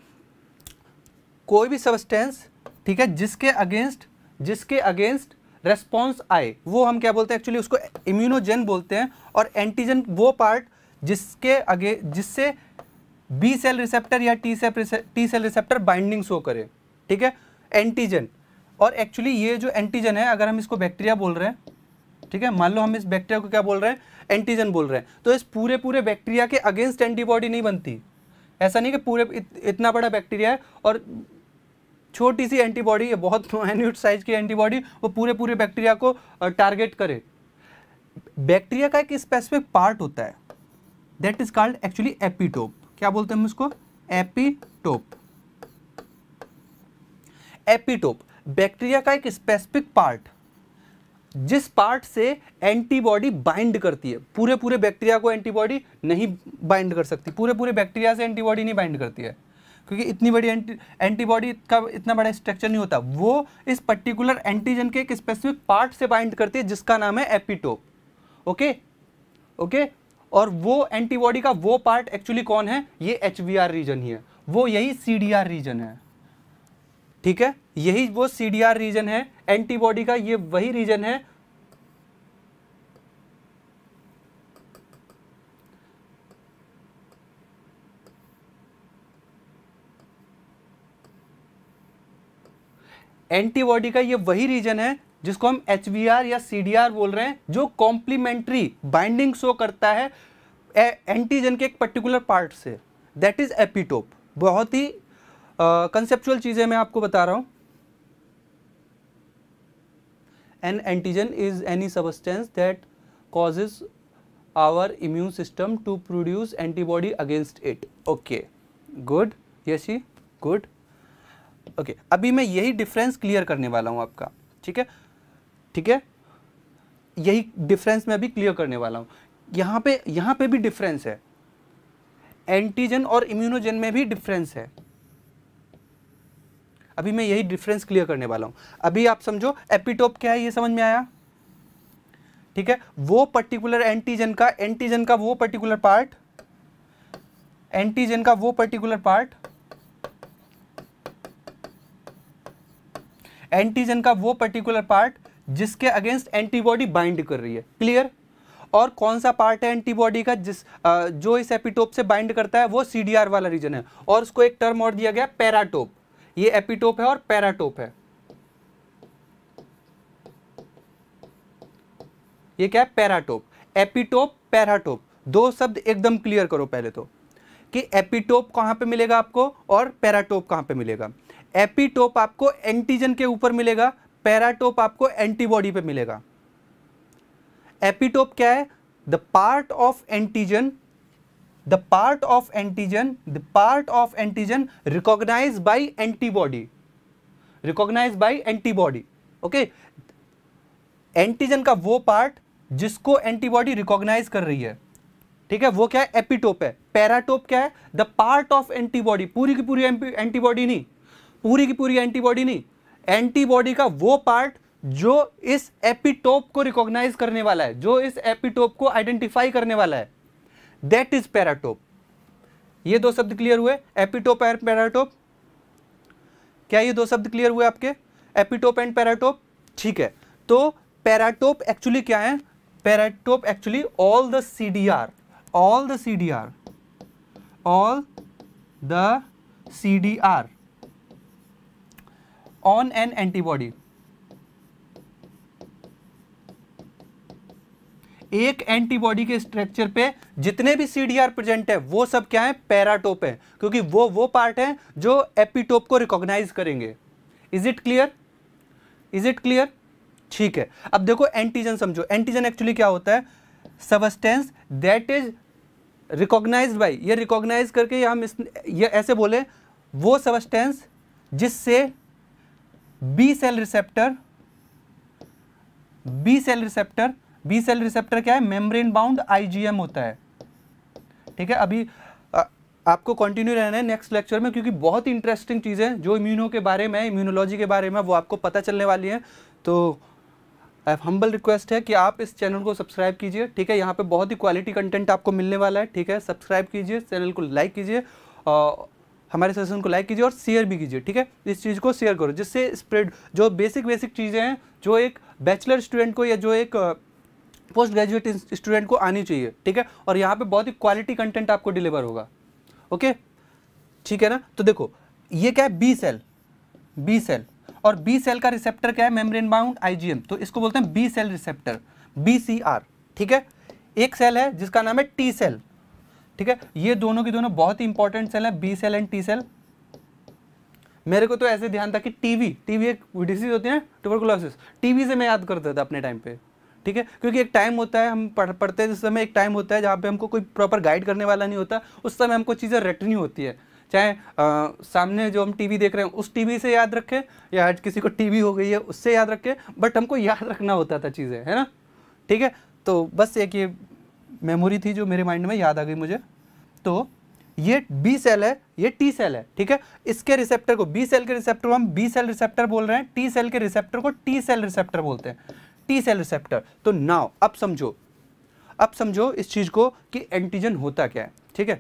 Speaker 1: कोई भी सब्सटेंस ठीक है जिसके अगेंस्ट जिसके अगेंस्ट रेस्पॉन्स आए वो हम क्या बोलते हैं एक्चुअली उसको इम्यूनोजेन बोलते हैं और एंटीजन वो पार्ट जिसके आगे जिससे बी सेल रिसेप्टर या T cell T cell receptor binding show करे ठीक है एंटीजन और एक्चुअली ये जो एंटीजन है अगर हम इसको बैक्टीरिया बोल रहे हैं ठीक है मान लो हम इस बैक्टीरिया को क्या बोल रहे हैं एंटीजन बोल रहे हैं तो इस पूरे पूरे बैक्टीरिया के अगेंस्ट एंटीबॉडी नहीं बनती ऐसा नहीं कि पूरे इत, इतना बड़ा बैक्टीरिया है और छोटी सी एंटीबॉडी या बहुत माइन्यूट साइज की एंटीबॉडी वो पूरे पूरे बैक्टीरिया को टारगेट करे बैक्टीरिया का एक स्पेसिफिक पार्ट होता है that is called actually epitope क्या बोलते हैं हम उसको एपीटोप एपीटोप बैक्टीरिया का एक स्पेसिफिक पार्ट जिस पार्ट से एंटीबॉडी बाइंड करती है पूरे पूरे बैक्टीरिया को एंटीबॉडी नहीं बाइंड कर सकती पूरे पूरे बैक्टीरिया से एंटीबॉडी नहीं बाइंड करती है क्योंकि इतनी बड़ी एंटी एंटीबॉडी का इतना बड़ा स्ट्रक्चर नहीं होता वो इस पर्टिकुलर एंटीजन के एक स्पेसिफिक पार्ट से बाइंड करती है जिसका नाम है एपिटोप ओके ओके और वो एंटीबॉडी का वो पार्ट एक्चुअली कौन है ये एच रीजन ही है वो यही सी रीजन है ठीक है यही वो सी रीजन है एंटीबॉडी का ये वही रीजन है एंटीबॉडी का ये वही रीजन है जिसको हम एच या सी बोल रहे हैं जो कॉम्प्लीमेंट्री बाइंडिंग शो करता है एंटीजन के एक पर्टिकुलर पार्ट से दैट इज़ एपिटोप बहुत ही कंसेप्चुअल चीज़ें मैं आपको बता रहा हूं an antigen is any substance that causes our immune system to produce antibody against it okay good Yashi good okay okay, अभी मैं यही डिफरेंस क्लियर करने वाला हूँ आपका ठीक है ठीक है यही डिफरेंस मैं अभी क्लियर करने वाला हूँ यहाँ पे यहाँ पे भी डिफरेंस है एंटीजन और इम्यूनोजन में भी डिफरेंस है अभी मैं यही डिफरेंस क्लियर करने वाला हूँ अभी आप समझो एपिटोप क्या है ये समझ में आया ठीक है वो पर्टिकुलर एंटीजन का एंटीजन का वो पर्टिकुलर पार्ट एंटीजन का वो पर्टिकुलर पार्ट एंटीजन का वो पर्टिकुलर पार्ट जिसके अगेंस्ट एंटीबॉडी बाइंड कर रही है क्लियर और कौन सा पार्ट है एंटीबॉडी का जिस जो इस एपिटोप से बाइंड करता है वो सी वाला रीजन है और उसको एक टर्म और दिया गया पैराटोप ये एपिटोप है और पैराटोप है ये क्या है पैराटोप एपिटोप पैराटोप दो शब्द एकदम क्लियर करो पहले तो कि एपिटोप कहां पे मिलेगा आपको और पैराटोप कहां पे मिलेगा एपीटोप आपको एंटीजन के ऊपर मिलेगा पैराटोप आपको एंटीबॉडी पे मिलेगा एपीटोप क्या है the part of antigen the part of antigen the part of antigen recognise by antibody recognise by antibody okay antigen का वो पार्ट जिसको एंटीबॉडी रिकॉग्नाइज कर रही है ठीक है वो क्या है एपिटोप है पैराटोप क्या है द पार्ट ऑफ एंटीबॉडी पूरी की पूरी एंटीबॉडी नहीं पूरी की पूरी एंटीबॉडी नहीं एंटीबॉडी का वो पार्ट जो इस एपिटोप को रिकॉग्नाइज करने वाला है जो इस एपिटोप को आइडेंटिफाई करने वाला है दैट इज पैराटोप ये दो शब्द क्लियर हुए एपिटोप एंड पैराटोप क्या ये दो शब्द क्लियर हुए आपके एपिटोप एंड पैराटोप ठीक है तो पैराटोप एक्चुअली क्या है paratope actually all the C D R all the C D R all the C D R on an antibody एक एंटीबॉडी के स्ट्रक्चर पे जितने भी सीडीआर प्रेजेंट है वो सब क्या है पैराटोप है क्योंकि वो वो पार्ट है जो एपिटोप को रिकॉग्नाइज करेंगे is it clear is it clear ठीक है अब देखो एंटीजन समझो एंटीजन एक्चुअली क्या होता है substance that is recognise by ये रिकॉग्नाइज करके हम इस ये ऐसे बोले वो सबस्टेंस जिससे B cell receptor B cell receptor B cell receptor क्या है मेम्ब्रेन बाउंड आईजीएम होता है ठीक है अभी आपको कंटिन्यू रहना है नेक्स्ट लेक्चर में क्योंकि बहुत ही इंटरेस्टिंग चीज़ें जो इम्यूनो के बारे में इम्यूनोलॉजी के बारे में वो आपको पता चलने वाली है तो हम्बल रिक्वेस्ट है कि आप इस चैनल को सब्सक्राइब कीजिए ठीक है यहाँ पे बहुत ही क्वालिटी कंटेंट आपको मिलने वाला है ठीक है सब्सक्राइब कीजिए चैनल को लाइक कीजिए हमारे सेशन को लाइक कीजिए और शेयर भी कीजिए ठीक है इस चीज़ को शेयर करो जिससे स्प्रेड जो बेसिक बेसिक चीज़ें हैं जो एक बैचलर स्टूडेंट को या जो एक पोस्ट ग्रेजुएट स्टूडेंट को आनी चाहिए ठीक है और यहाँ पे बहुत ही क्वालिटी कंटेंट आपको डिलीवर होगा ओके ठीक है ना तो देखो ये क्या है बी सेल बी सेल और बी सेल का रिसेप्टर क्या है मेम्ब्रेन बाउंड आईजीएम तो इसको बोलते हैं बी सेल रिसेप्टर बी ठीक है एक सेल है जिसका नाम है टी सेल ठीक है ये दोनों की दोनों बहुत ही इंपॉर्टेंट सेल है B cell and T cell मेरे को तो ऐसे ध्यान था कि टीवी टीवी एक डिसीज होती है ना ट्यूबरकुलोसिस टीवी से मैं याद करता था अपने टाइम पे ठीक है क्योंकि एक टाइम होता है हम पढ़ पढ़ते जिस समय एक टाइम होता है जहाँ पे हमको कोई प्रॉपर गाइड करने वाला नहीं होता उस समय हमको चीज़ें रटनी होती है चाहे आ, सामने जो हम टीवी देख रहे हैं उस टीवी से याद रखें या आज किसी को टीवी हो गई है उससे याद रखें बट हमको याद रखना होता था चीज़ें है ना ठीक है तो बस एक ये मेमोरी थी जो मेरे माइंड में याद आ गई मुझे तो ये बी सेल है ये टी सेल है ठीक है इसके रिसेप्टर को बी सेल के रिसेप्टर को हम बी सेल रिसेप्टर बोल रहे हैं टी सेल के रिसेप्टर को टी सेल रिसेप्टर बोलते हैं टी सेल रिसेप्टर तो नाउ अब समझो अब समझो इस चीज़ को कि एंटीजन होता क्या है ठीक है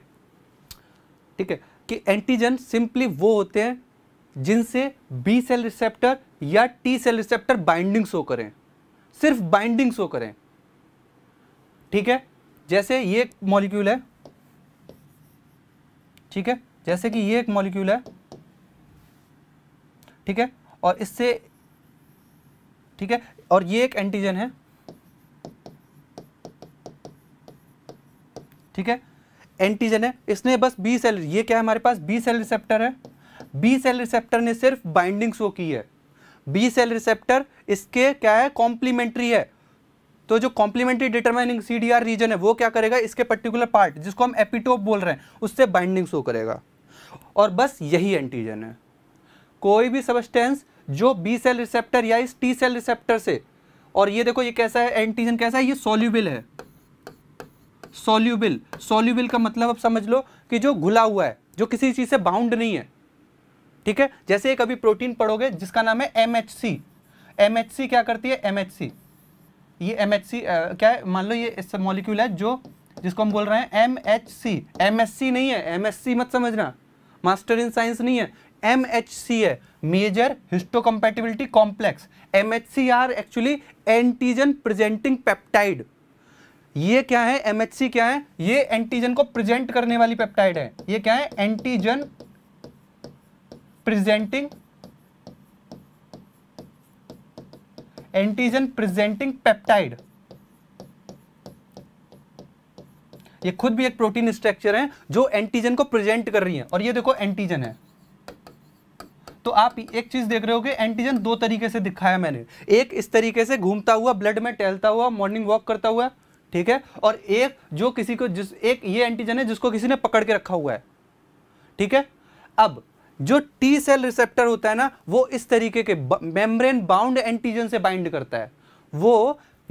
Speaker 1: ठीक है कि एंटीजन सिंपली वो होते हैं जिनसे बी सेल रिसेप्टर या T cell receptor binding show करें सिर्फ बाइंडिंग शो करें ठीक है जैसे ये एक मॉलिक्यूल है ठीक है जैसे कि ये एक मॉलिक्यूल है ठीक है और इससे ठीक है और ये एक एंटीजन है ठीक है एंटीजन है इसने बस बी सेल ये क्या है हमारे पास बी सेल रिसेप्टर है बी सेल रिसेप्टर ने सिर्फ बाइंडिंग शो की है बी सेल रिसेप्टर इसके क्या है कॉम्प्लीमेंट्री है तो जो कॉम्प्लीमेंट्री डिटरमाइनिंग सी रीजन है वो क्या करेगा इसके पर्टिकुलर पार्ट जिसको हम एपिटोप बोल रहे हैं उससे बाइंडिंग शो करेगा और बस यही एंटीजन है कोई भी सबस्टेंस जो बी सेल रिसेप्टर या इस टी सेल रिसेप्टर से और ये देखो ये कैसा है एंटीजन कैसा है ये सोल्यूबिल है सोल्यूबिल सोल्यूबिल का मतलब अब समझ लो कि जो घुला हुआ है जो किसी चीज़ से बाउंड नहीं है ठीक है जैसे एक अभी प्रोटीन पढ़ोगे जिसका नाम है M H C M H C क्या करती है एम एच सी ये एम एच सी क्या है मान लो ये मॉलिक्यूल है जो जिसको हम बोल रहे हैं M H C M S C नहीं है एम एस सी मत समझना मास्टर इन साइंस नहीं है एम एच सी है major histocompatibility complex M H C are actually antigen presenting peptide ये क्या है एम एच सी क्या है ये एंटीजन को प्रेजेंट करने वाली पेप्टाइड है ये क्या है antigen presenting antigen presenting peptide ये खुद भी एक प्रोटीन स्ट्रक्चर है जो एंटीजन को प्रेजेंट कर रही है और ये देखो एंटीजन है तो आप एक चीज देख रहे हो कि एंटीजन दो तरीके से दिखाया मैंने एक इस तरीके से घूमता हुआ ब्लड में टहलता हुआ मॉर्निंग वॉक करता हुआ ठीक है और एक जो किसी को जिस एक ये एंटीजन है जिसको किसी ने पकड़ के रखा हुआ है ठीक है अब जो टी सेल रिसेप्टर होता है ना वो इस तरीके के मेम्ब्रेन बाउंड एंटीजन से बाइंड करता है वो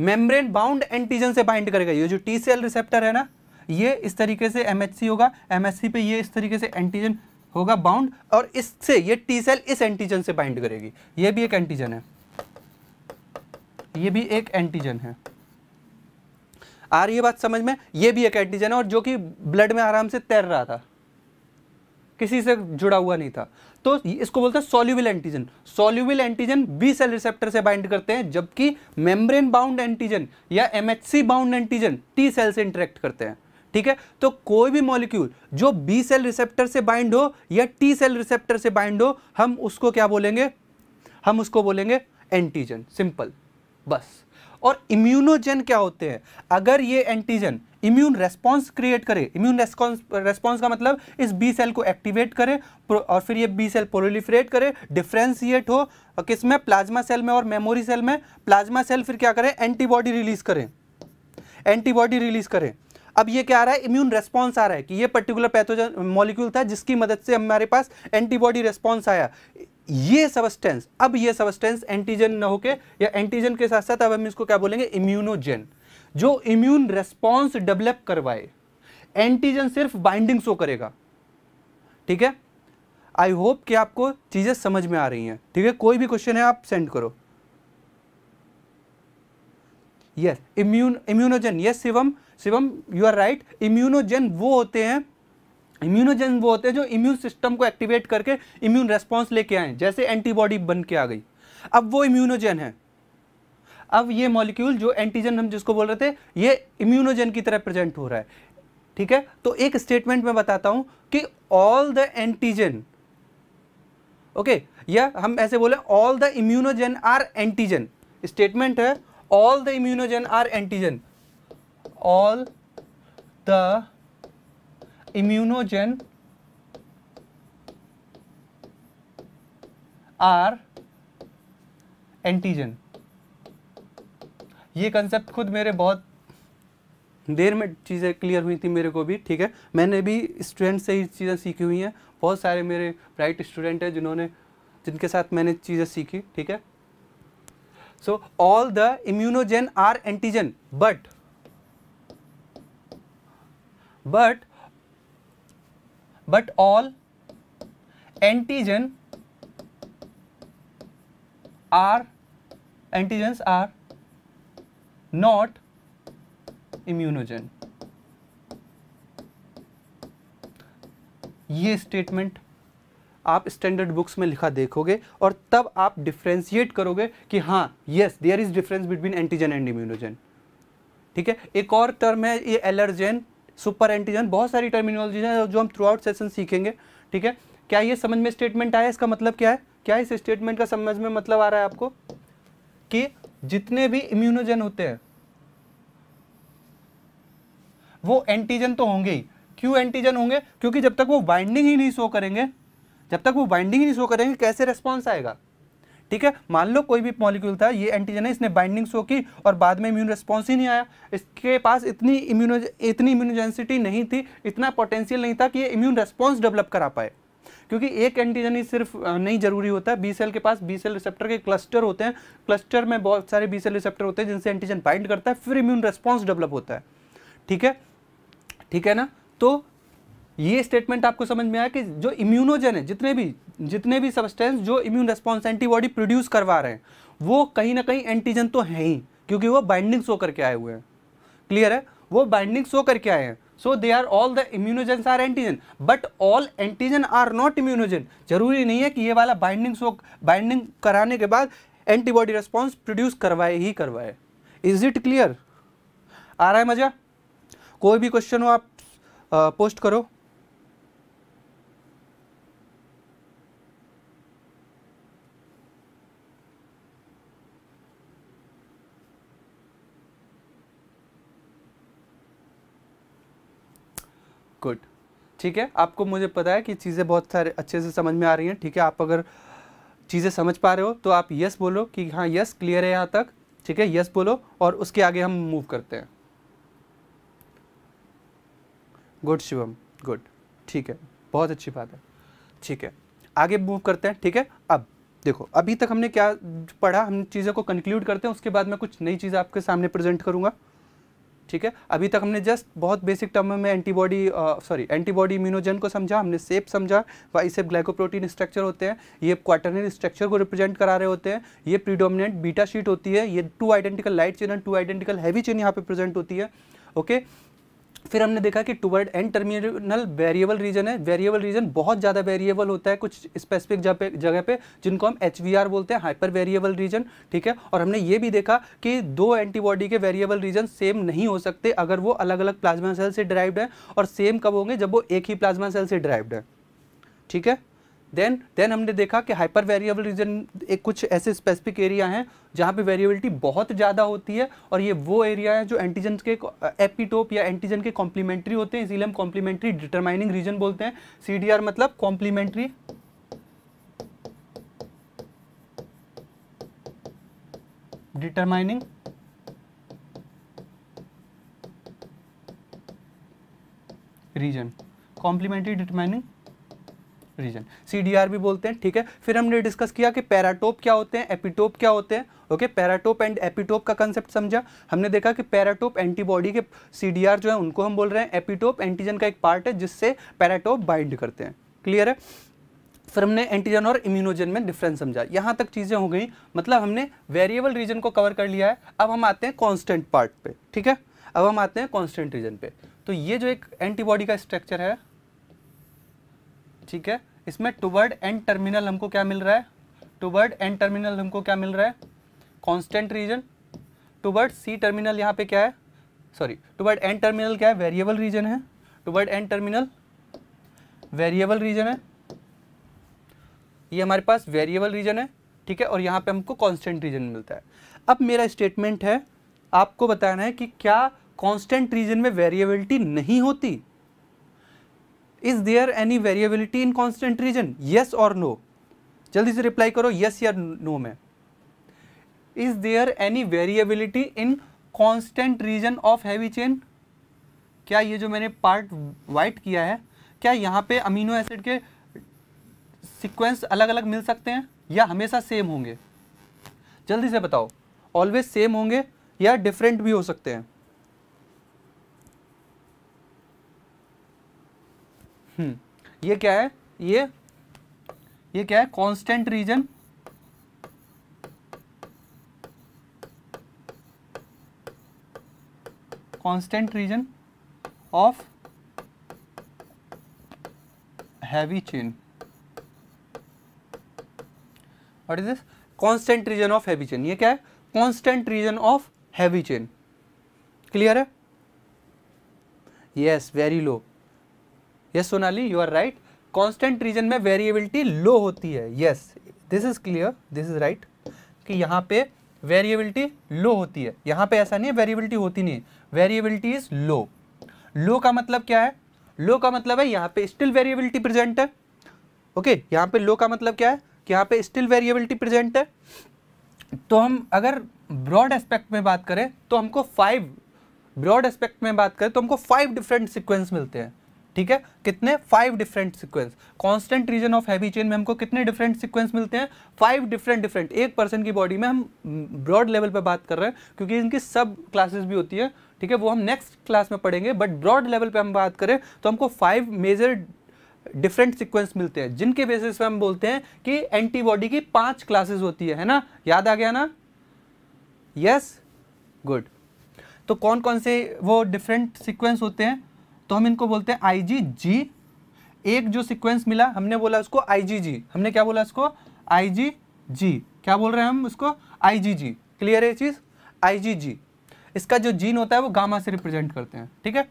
Speaker 1: मेम्ब्रेन बाउंड एंटीजन से बाइंड करेगा ये जो टी सेल रिसेप्टर है ना ये इस तरीके से एमएचसी होगा एमएचसी पे ये इस तरीके से एंटीजन होगा बाउंड और इससे ये टी सेल इस एंटीजन से बाइंड करेगी ये भी एक एंटीजन है ये भी एक एंटीजन है आ रही है बात समझ में ये भी एक एंटीजन है और जो कि ब्लड में आराम से तैर रहा था किसी से जुड़ा हुआ नहीं था तो इसको बोलते हैं soluble antigen soluble antigen B cell receptor से बाइंड करते हैं जबकि मेम्ब्रेन बाउंड एंटीजन या MHC bound antigen T cell से इंटरेक्ट करते हैं ठीक है तो कोई भी मॉलिक्यूल जो बी सेल रिसेप्टर से बाइंड हो या टी सेल रिसेप्टर से बाइंड हो हम उसको क्या बोलेंगे हम उसको बोलेंगे एंटीजन सिंपल बस और इम्यूनोजन क्या होते हैं अगर ये एंटीजन इम्यून रेस्पॉन्स क्रिएट करे इम्यून रेस्पॉन्स रेस्पॉन्स का मतलब इस बी सेल को एक्टिवेट करे और फिर ये बी सेल पोलिफ्रेट करे डिफ्रेंशिएट हो किसमें प्लाज्मा सेल में और मेमोरी सेल में प्लाज्मा सेल फिर क्या करें एंटीबॉडी रिलीज करें एंटीबॉडी रिलीज करें अब ये क्या आ रहा है इम्यून रेस्पॉन्स आ रहा है कि ये पर्टिकुलर पैथोजन मॉलिक्यूल था जिसकी मदद से हमारे पास एंटीबॉडी रेस्पॉन्स आया ये सबस्टेंस अब ये सबस्टेंस एंटीजन न होके या एंटीजन के साथ साथ अब हम इसको क्या बोलेंगे इम्यूनोजेन जो इम्यून रेस्पॉन्स डेवलप करवाए एंटीजन सिर्फ बाइंडिंग शो करेगा ठीक है आई होप कि आपको चीज़ें समझ में आ रही हैं ठीक है कोई भी क्वेश्चन है आप सेंड करो yes immune immunogen yes Shivam Shivam you are right immunogen वो होते हैं इम्यूनोजन वो होते हैं जो इम्यून सिस्टम को एक्टिवेट करके इम्यून रेस्पॉन्स लेके आए जैसे एंटीबॉडी बन के आ गई अब वो इम्यूनोजन है अब ये मॉलिक्यूल जो एंटीजन हम जिसको बोल रहे थे ये इम्यूनोजन की तरह प्रेजेंट हो रहा है ठीक है तो एक स्टेटमेंट में बताता हूं कि ऑल द एंटीजन ओके या हम ऐसे बोले all the immunogen are antigen statement है all the immunogen are antigen all the immunogen are antigen ये कंसेप्ट खुद मेरे बहुत देर में चीज़ें क्लियर हुई थी मेरे को भी ठीक है मैंने भी स्टूडेंट से ही चीज़ें सीखी हुई हैं बहुत सारे मेरे ब्राइट स्टूडेंट हैं जिन्होंने जिनके साथ मैंने चीज़ें सीखी ठीक है so all the immunogen are antigen but but but all antigen are antigens are not immunogen ये स्टेटमेंट आप स्टैंडर्ड बुक्स में लिखा देखोगे और तब आप डिफ्रेंशिएट करोगे कि हाँ yes there is difference between antigen and immunogen ठीक है एक और टर्म है ये एलर्जेन सुपर एंटीजन बहुत सारी टर्मिनोलॉजी हैं जो हम थ्रू आउट सेशन सीखेंगे ठीक है क्या ये समझ में स्टेटमेंट आया इसका मतलब क्या है क्या इस स्टेटमेंट का समझ में मतलब आ रहा है आपको कि जितने भी इम्यूनोजन होते हैं वो एंटीजन तो होंगे ही क्यों एंटीजन होंगे क्योंकि जब तक वो बाइंडिंग ही नहीं शो करेंगे जब तक वो बाइंडिंग ही नहीं शो करेंगे कैसे रेस्पॉन्स आएगा ठीक है मान लो कोई भी मॉलिक्यूल था ये एंटीजन है इसने बाइंडिंग शो की और बाद में इम्यून रिस्पॉन्स ही नहीं आया इसके पास इतनी इम्यूनो इतनी इम्यूनोजेंसिटी नहीं थी इतना पोटेंशियल नहीं था कि ये इम्यून रिस्पॉन्स डेवलप करा पाए क्योंकि एक एंटीजन ही सिर्फ नहीं जरूरी होता है बी सेल के पास बी सेल रिसेप्टर के क्लस्टर होते हैं क्लस्टर में बहुत सारे बी सेल रिसेप्टर होते हैं जिनसे एंटीजन बाइंड करता है फिर इम्यून रिस्पॉन्स डेवलप होता है ठीक है ठीक है ना तो ये स्टेटमेंट आपको समझ में आया कि जो इम्यूनोजन है जितने भी जितने भी सब्सटेंस जो इम्यून रिस्पॉन्स एंटीबॉडी प्रोड्यूस करवा रहे हैं वो कहीं ना कहीं एंटीजन तो है ही क्योंकि वो बाइंडिंग शो करके आए हुए हैं क्लियर है वो बाइंडिंग शो करके आए हैं so they are all the immunogens are antigen but all antigen are not immunogen जरूरी नहीं है कि ये वाला बाइंडिंग शो बाइंडिंग कराने के बाद एंटीबॉडी रिस्पॉन्स प्रोड्यूस करवाए ही करवाए इज इट क्लियर आ रहा है मज़ा कोई भी क्वेश्चन हो आप आ, पोस्ट करो गुड ठीक है आपको मुझे पता है कि चीज़ें बहुत सारे अच्छे से समझ में आ रही हैं ठीक है आप अगर चीज़ें समझ पा रहे हो तो आप यस बोलो कि हाँ यस क्लियर है यहाँ तक ठीक है यस बोलो और उसके आगे हम मूव करते हैं गुड शिवम गुड ठीक है बहुत अच्छी बात है ठीक है आगे मूव करते हैं ठीक है अब देखो अभी तक हमने क्या पढ़ा हम चीज़ों को कंक्लूड करते हैं उसके बाद मैं कुछ नई चीज़ आपके सामने प्रेजेंट करूँगा ठीक है अभी तक हमने जस्ट बहुत बेसिक टर्म में एंटीबॉडी सॉरी एंटीबॉडी इम्यूनोजन को समझा हमने सेप समझा सेप ग्लाइकोप्रोटीन स्ट्रक्चर होते हैं ये क्वार्टरनरी स्ट्रक्चर को रिप्रेजेंट करा रहे होते हैं ये प्रीडोमिनेंट बीटा शीट होती है ये two identical light chain and two identical heavy chain यहाँ पे प्रेजेंट होती है ओके okay? फिर हमने देखा कि toward N terminal variable region है वेरिएबल रीजन बहुत ज़्यादा वेरिएबल होता है कुछ स्पेसिफिक जगह पे जिनको हम एच बोलते हैं हाइपर वेरिएबल रीजन ठीक है और हमने ये भी देखा कि दो एंटीबॉडी के वेरिएबल रीजन सेम नहीं हो सकते अगर वो अलग अलग प्लाज्मा सेल से ड्राइव्ड है और सेम कब होंगे जब वो एक ही प्लाज्मा सेल से ड्राइव्ड है ठीक है देन देन हमने देखा कि हाइपर वेरिएबल रीजन एक कुछ ऐसे स्पेसिफिक एरिया हैं जहाँ पे वेरिएबिलिटी बहुत ज़्यादा होती है और ये वो एरिया है जो एंटीजन के एपिटोप या एंटीजन के कॉम्प्लीमेंट्री होते हैं इसीलिए हम कॉम्प्लीमेंट्री डिटरमाइनिंग रीजन बोलते हैं सी मतलब complementary determining region complementary determining region C भी बोलते हैं ठीक है फिर हमने डिस्कस किया कि पैराटोप क्या होते हैं एपिटोप क्या होते हैं ओके पैराटोप एंड एपिटोप का कंसेप्ट समझा हमने देखा कि पैराटोप एंटीबॉडी के सी जो है उनको हम बोल रहे हैं एपिटोप एंटीजन का एक पार्ट है जिससे पैराटोप बाइंड करते हैं क्लियर है फिर हमने एंटीजन और इम्यूनोजन में डिफरेंस समझा यहाँ तक चीज़ें हो गई मतलब हमने वेरिएबल रीजन को कवर कर लिया है अब हम आते हैं कांस्टेंट पार्ट पे ठीक है अब हम आते हैं कांस्टेंट रीजन पे तो ये जो एक एंटीबॉडी का स्ट्रक्चर है ठीक है इसमें टूवर्ड एंड टर्मिनल हमको क्या मिल रहा है टूवर्ड एंड टर्मिनल हमको क्या मिल रहा है constant region toward C terminal यहाँ पे क्या है सॉरी टूवर्ड एंड टर्मिनल क्या है वेरिएबल रीजन है toward N terminal variable region है ये हमारे पास वेरिएबल रीजन है ठीक है और यहाँ पे हमको कॉन्स्टेंट रीजन मिलता है अब मेरा स्टेटमेंट है आपको बताना है कि क्या कॉन्स्टेंट रीजन में वेरिएबिलिटी नहीं होती is there any variability in constant region yes और नो जल्दी से रिप्लाई करो येस या नो में is there any variability in constant region of heavy chain क्या ये जो मैंने पार्ट वाइट किया है क्या यहाँ पे अमीनो एसिड के सिक्वेंस अलग अलग मिल सकते हैं या हमेशा सेम होंगे जल्दी से बताओ ऑलवेज सेम होंगे या डिफरेंट भी हो सकते हैं हम्म, ये क्या है ये ये क्या है constant region constant region of heavy chain what is this constant region of heavy chain ये क्या है constant region of heavy chain clear है yes very low yes Sonali you are right constant region में वेरिएबिलिटी लो होती है yes this is clear this is right कि यहाँ पे वेरिएबिलिटी लो होती है यहाँ पे ऐसा नहीं है वेरिएबिलिटी होती नहीं है वेरिएबिलिटी इज लो लो का मतलब क्या है लो का मतलब है यहाँ पे स्टिल वेरिएबिलिटी प्रेजेंट है ओके okay, यहाँ पे लो का मतलब क्या है कि यहाँ पे स्टिल वेरिएबिलिटी प्रेजेंट है तो हम अगर ब्रॉड एस्पेक्ट में बात करें तो हमको फाइव ब्रॉड एस्पेक्ट में बात करें तो हमको फाइव डिफरेंट सिक्वेंस मिलते हैं ठीक है कितने five different sequence constant region of heavy chain में हमको कितने डिफरेंट सीक्वेंस मिलते हैं फाइव डिफरेंट डिफरेंट एक पर्सन की बॉडी में हम ब्रॉड लेवल पर बात कर रहे हैं क्योंकि इनकी सब क्लासेस भी होती है ठीक है वो हम नेक्स्ट क्लास में पढ़ेंगे बट ब्रॉड लेवल पर हम बात करें तो हमको फाइव मेजर डिफरेंट सिक्वेंस मिलते हैं जिनके बेसिस पर हम बोलते हैं कि एंटीबॉडी की पांच क्लासेस होती है है ना याद आ गया ना यस yes? गुड तो कौन कौन से वो डिफरेंट सीक्वेंस होते हैं तो हम इनको बोलते हैं आईजीजी जी एक जो सीक्वेंस मिला हमने बोला उसको आई जी जी हमने क्या बोला उसको आई जी जी क्या बोल रहे हैं हम उसको आई जी जी क्लियर है चीज़ आईजीजी इसका जो जीन होता है वो गामा से रिप्रेजेंट करते हैं ठीक है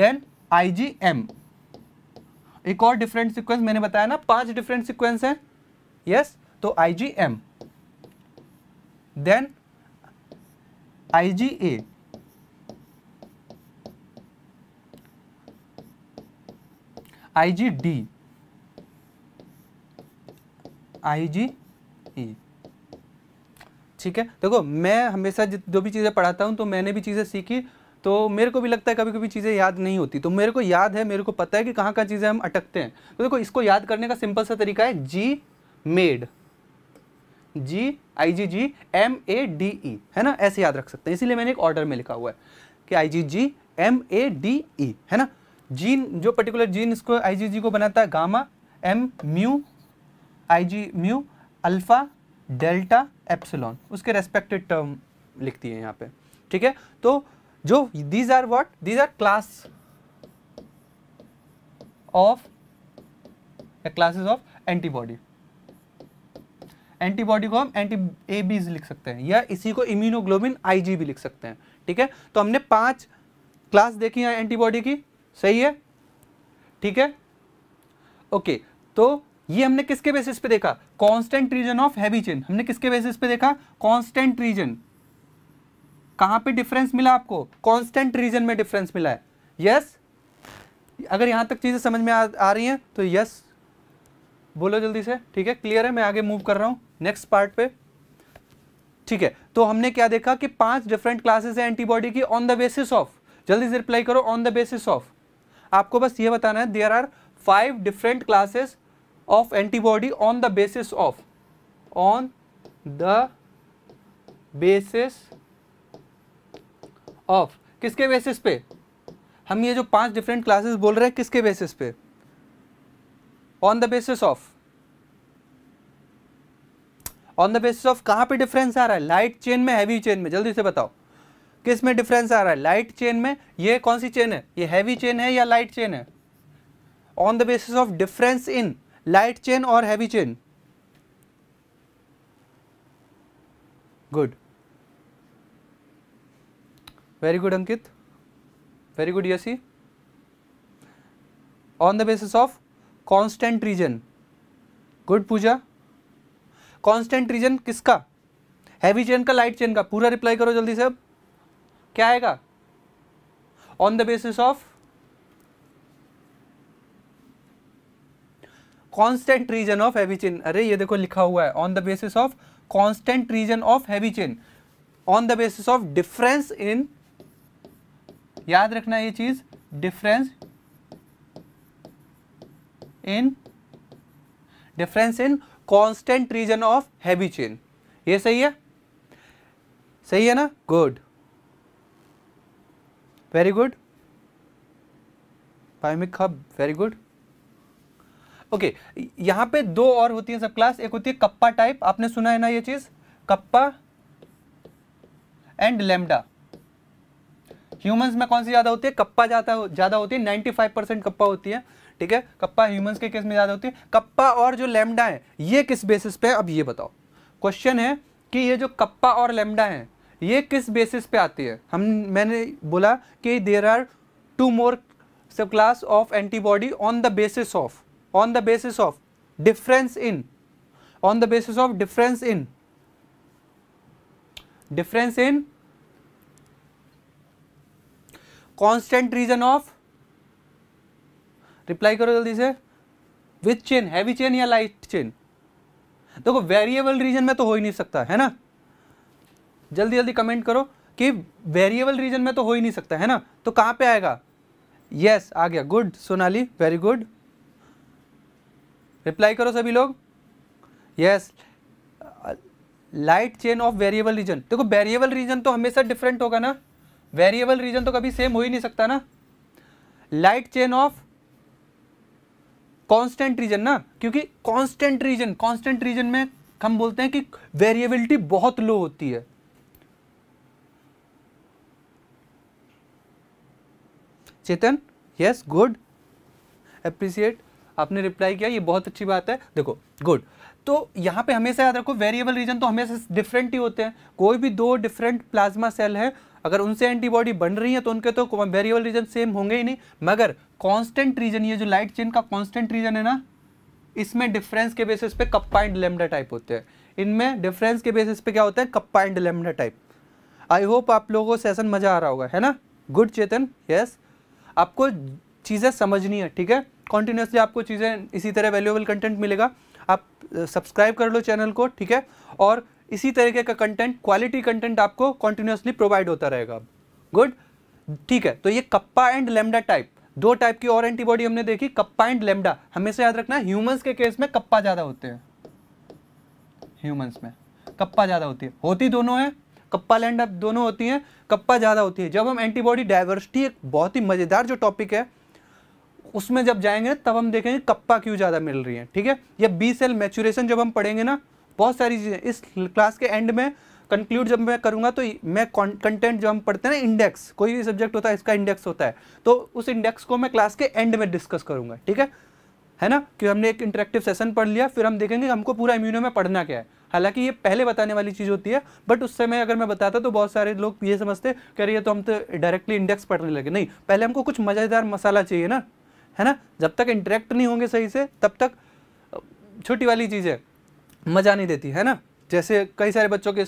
Speaker 1: देन आई जी एम एक और डिफरेंट सीक्वेंस मैंने बताया ना पांच डिफरेंट सीक्वेंस है यस तो IgM then I G A I G D I G E ठीक है देखो मैं हमेशा जो भी चीज़ें पढ़ाता हूं तो मैंने भी चीज़ें सीखी तो मेरे को भी लगता है कभी कभी चीज़ें याद नहीं होती तो मेरे को याद है मेरे को पता है कि कहाँ कहाँ चीज़ें हम अटकते हैं तो देखो इसको याद करने का सिंपल सा तरीका है G made G I G G M A D E है ना ऐसे याद रख सकते हैं इसीलिए मैंने एक ऑर्डर में लिखा हुआ है कि आई G G M A D E है ना जीन जो पर्टिकुलर जीन इसको आईजीजी को बनाता है gamma M mu IG mu alpha delta epsilon उसके रेस्पेक्टेड टर्म लिखती है यहाँ पे ठीक है तो जो these are what these are class of classes of antibody antibody को हम एंटी ए बीज लिख सकते हैं या इसी को इम्यूनोग्लोबिन आईजी भी लिख सकते हैं ठीक है तो हमने पांच क्लास देखी है एंटीबॉडी की सही है ठीक है ओके तो ये हमने किसके बेसिस पे देखा constant region of heavy chain हमने किसके बेसिस पे देखा कांस्टेंट रीजन कहां पे डिफरेंस मिला आपको कांस्टेंट रीजन में डिफरेंस मिला है यस yes? अगर यहां तक चीजें समझ में आ, आ रही हैं तो यस yes. बोलो जल्दी से ठीक है क्लियर है मैं आगे मूव कर रहा हूं नेक्स्ट पार्ट पे ठीक है तो हमने क्या देखा कि पांच डिफरेंट क्लासेस है एंटीबॉडी की ऑन द बेसिस ऑफ जल्दी से रिप्लाई करो ऑन द बेसिस ऑफ आपको बस ये बताना है there are five different classes of antibody on the basis of on the basis of किसके बेसिस पे हम ये जो पांच डिफरेंट क्लासेस बोल रहे हैं किसके बेसिस पे on the basis of on the basis of कहां पे डिफरेंस आ रहा है लाइट चेन में हैवी चेन में जल्दी से बताओ किस में डिफरेंस आ रहा है लाइट चेन में ये कौन सी चेन है ये हैवी चेन है या लाइट चेन है on the basis of difference in light chain और heavy chain good very good Ankit very good yes on the basis of constant region good Pooja constant region किसका हैवी चेन का light chain का पूरा reply करो जल्दी से अब क्या आएगा on the basis of constant region of heavy chain अरे ये देखो लिखा हुआ है on the basis of constant region of heavy chain on the basis of difference in याद रखना ये चीज difference in difference in constant region of heavy chain ये सही है सही है ना गुड very good पायमिक हब वेरी गुड ओके यहाँ पे दो और होती है सब क्लास एक होती है कप्पा टाइप आपने सुना है ना ये चीज कप्पा एंड लेमडा ह्यूमंस में कौन सी ज़्यादा होती है कप्पा ज़्यादा ज़्यादा होती है फाइव परसेंट कप्पा होती है ठीक है कप्पा ह्यूमंस के केस में ज़्यादा होती है कप्पा और जो लेमडा है ये किस बेसिस पे है अब ये बताओ क्वेश्चन है कि ये जो कप्पा और लेमडा है ये किस बेसिस पे आती है हम मैंने बोला कि there are two more sub class of antibody on the basis of on the basis of difference in on the basis of difference in difference in constant region of reply करो जल्दी से विथ चेन हैवी चेन या light chain देखो variable region में तो हो ही नहीं सकता है ना जल्दी जल्दी कमेंट करो कि वेरिएबल रीजन में तो हो ही नहीं सकता है ना तो कहाँ पे आएगा यस yes, आ गया good Sonali very good reply करो सभी लोग yes light chain of variable region देखो वेरिएबल रीजन तो हमेशा डिफरेंट होगा ना वेरिएबल रीजन तो कभी सेम हो ही नहीं सकता ना light chain of constant region ना क्योंकि कांस्टेंट रीजन कांस्टेंट रीजन में हम बोलते हैं कि वेरिएबिलिटी बहुत लो होती है चेतन यस गुड अप्रिसिएट आपने रिप्लाई किया ये बहुत अच्छी बात है देखो गुड तो यहाँ पे हमेशा याद रखो वेरिएबल रीजन तो हमेशा डिफरेंट ही होते हैं कोई भी दो डिफरेंट प्लाज्मा सेल है अगर उनसे एंटीबॉडी बन रही है तो उनके तो वेरिएबल रीजन सेम होंगे ही नहीं मगर कांस्टेंट रीजन ये जो लाइट चेन का कांस्टेंट रीजन है ना इसमें डिफरेंस के बेसिस पे कप्पाइंड लेमडा टाइप होते हैं इनमें डिफरेंस के बेसिस पे क्या होता है kappa and lambda type I hope आप लोगों को सेशन मज़ा आ रहा होगा है ना गुड चेतन यस yes? आपको चीज़ें समझनी है ठीक है कॉन्टीन्यूसली आपको चीज़ें इसी तरह वैल्यूएबल कंटेंट मिलेगा आप सब्सक्राइब कर लो चैनल को ठीक है और इसी तरीके का कंटेंट क्वालिटी कंटेंट आपको कॉन्टीन्यूसली प्रोवाइड होता रहेगा गुड ठीक है तो ये कप्पा एंड लेमडा टाइप दो टाइप की और एंटीबॉडी हमने देखी कप्पा एंड लेमडा हमेशा याद रखना ह्यूमंस के केस में कप्पा ज़्यादा होते हैं ह्यूमंस में कप्पा ज़्यादा होती है होती दोनों है कप्पा लैंड दोनों होती हैं कप्पा ज़्यादा होती है जब हम एंटीबॉडी डाइवर्सिटी एक बहुत ही मज़ेदार जो टॉपिक है उसमें जब जाएंगे तब हम देखेंगे कप्पा क्यों ज़्यादा मिल रही है ठीक है या बी सेल मैचुरेशन जब हम पढ़ेंगे ना बहुत सारी चीज़ें इस क्लास के एंड में कंक्लूड जब मैं करूँगा तो मैं कंटेंट जो हम पढ़ते हैं ना इंडेक्स कोई भी सब्जेक्ट होता है इसका इंडेक्स होता है तो उस इंडेक्स को मैं क्लास के एंड में डिस्कस करूँगा ठीक है है ना कि हमने एक इंटरेक्टिव सेशन पढ़ लिया फिर हम देखेंगे हमको पूरा इम्यूनो में पढ़ना क्या है हालांकि ये पहले बताने वाली चीज़ होती है बट उस समय अगर मैं बताता तो बहुत सारे लोग ये समझते कह रही है तो हम तो डायरेक्टली इंडेक्स पढ़ने लगे नहीं पहले हमको कुछ मज़ेदार मसाला चाहिए ना है ना जब तक इंटरेक्ट नहीं होंगे सही से तब तक छोटी वाली चीज़ है मज़ा नहीं देती है ना जैसे कई सारे बच्चों के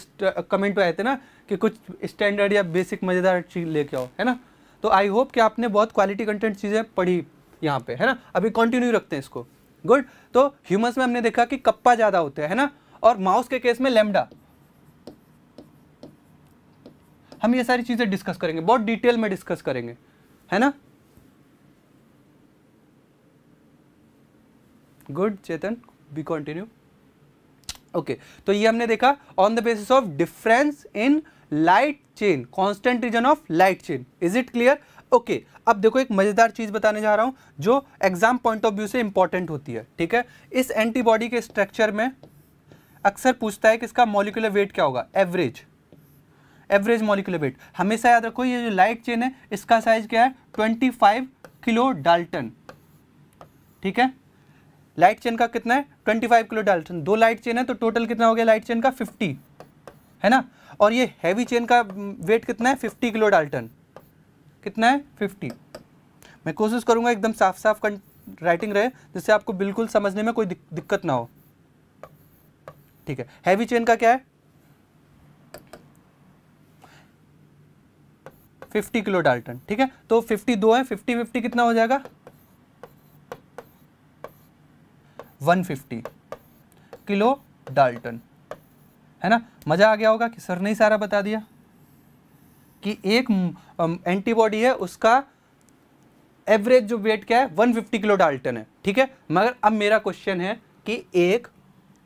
Speaker 1: कमेंट पे आए थे ना कि कुछ स्टैंडर्ड या बेसिक मज़ेदार चीज़ लेके आओ है ना तो आई होप कि आपने बहुत क्वालिटी कंटेंट चीज़ें पढ़ी यहाँ पे है ना अभी कंटिन्यू रखते हैं इसको गुड तो ह्यूमस में हमने देखा कि कप्पा ज़्यादा होते हैं है ना और माउस के केस में लेमडा हम ये सारी चीज़ें डिस्कस करेंगे बहुत डिटेल में डिस्कस करेंगे है ना good Chetan be continue okay तो ये हमने देखा on the basis of difference in light chain constant region of light chain is it clear okay अब देखो एक मज़ेदार चीज़ बताने जा रहा हूं जो एग्जाम पॉइंट ऑफ व्यू से इंपॉर्टेंट होती है ठीक है इस एंटीबॉडी के स्ट्रक्चर में अक्सर पूछता है कि इसका मॉलिकुलर वेट क्या होगा एवरेज एवरेज मॉलिकुलर वेट हमेशा याद रखो ये जो लाइट चेन है इसका साइज क्या है ट्वेंटी फाइव किलो डाल्टन ठीक है लाइट चेन का कितना है ट्वेंटी फाइव किलो डाल्टन दो लाइट चेन है तो टोटल कितना हो गया लाइट चेन का फिफ्टी है ना और ये हैवी चेन का वेट mm, कितना है फिफ्टी किलो डाल्टन कितना है फिफ्टी मैं कोशिश करूँगा एकदम साफ साफ राइटिंग रहे जिससे आपको बिल्कुल समझने में कोई दिक, दिक्कत ना हो ठीक है हैवी चेन का क्या है 50 किलो डाल्टन ठीक है तो 50 दो है 50 50 कितना हो जाएगा 150 किलो डाल्टन है ना मज़ा आ गया होगा कि सर ने ही सारा बता दिया कि एक एंटीबॉडी है उसका एवरेज जो वेट क्या है 150 किलो डाल्टन है ठीक है मगर अब मेरा क्वेश्चन है कि एक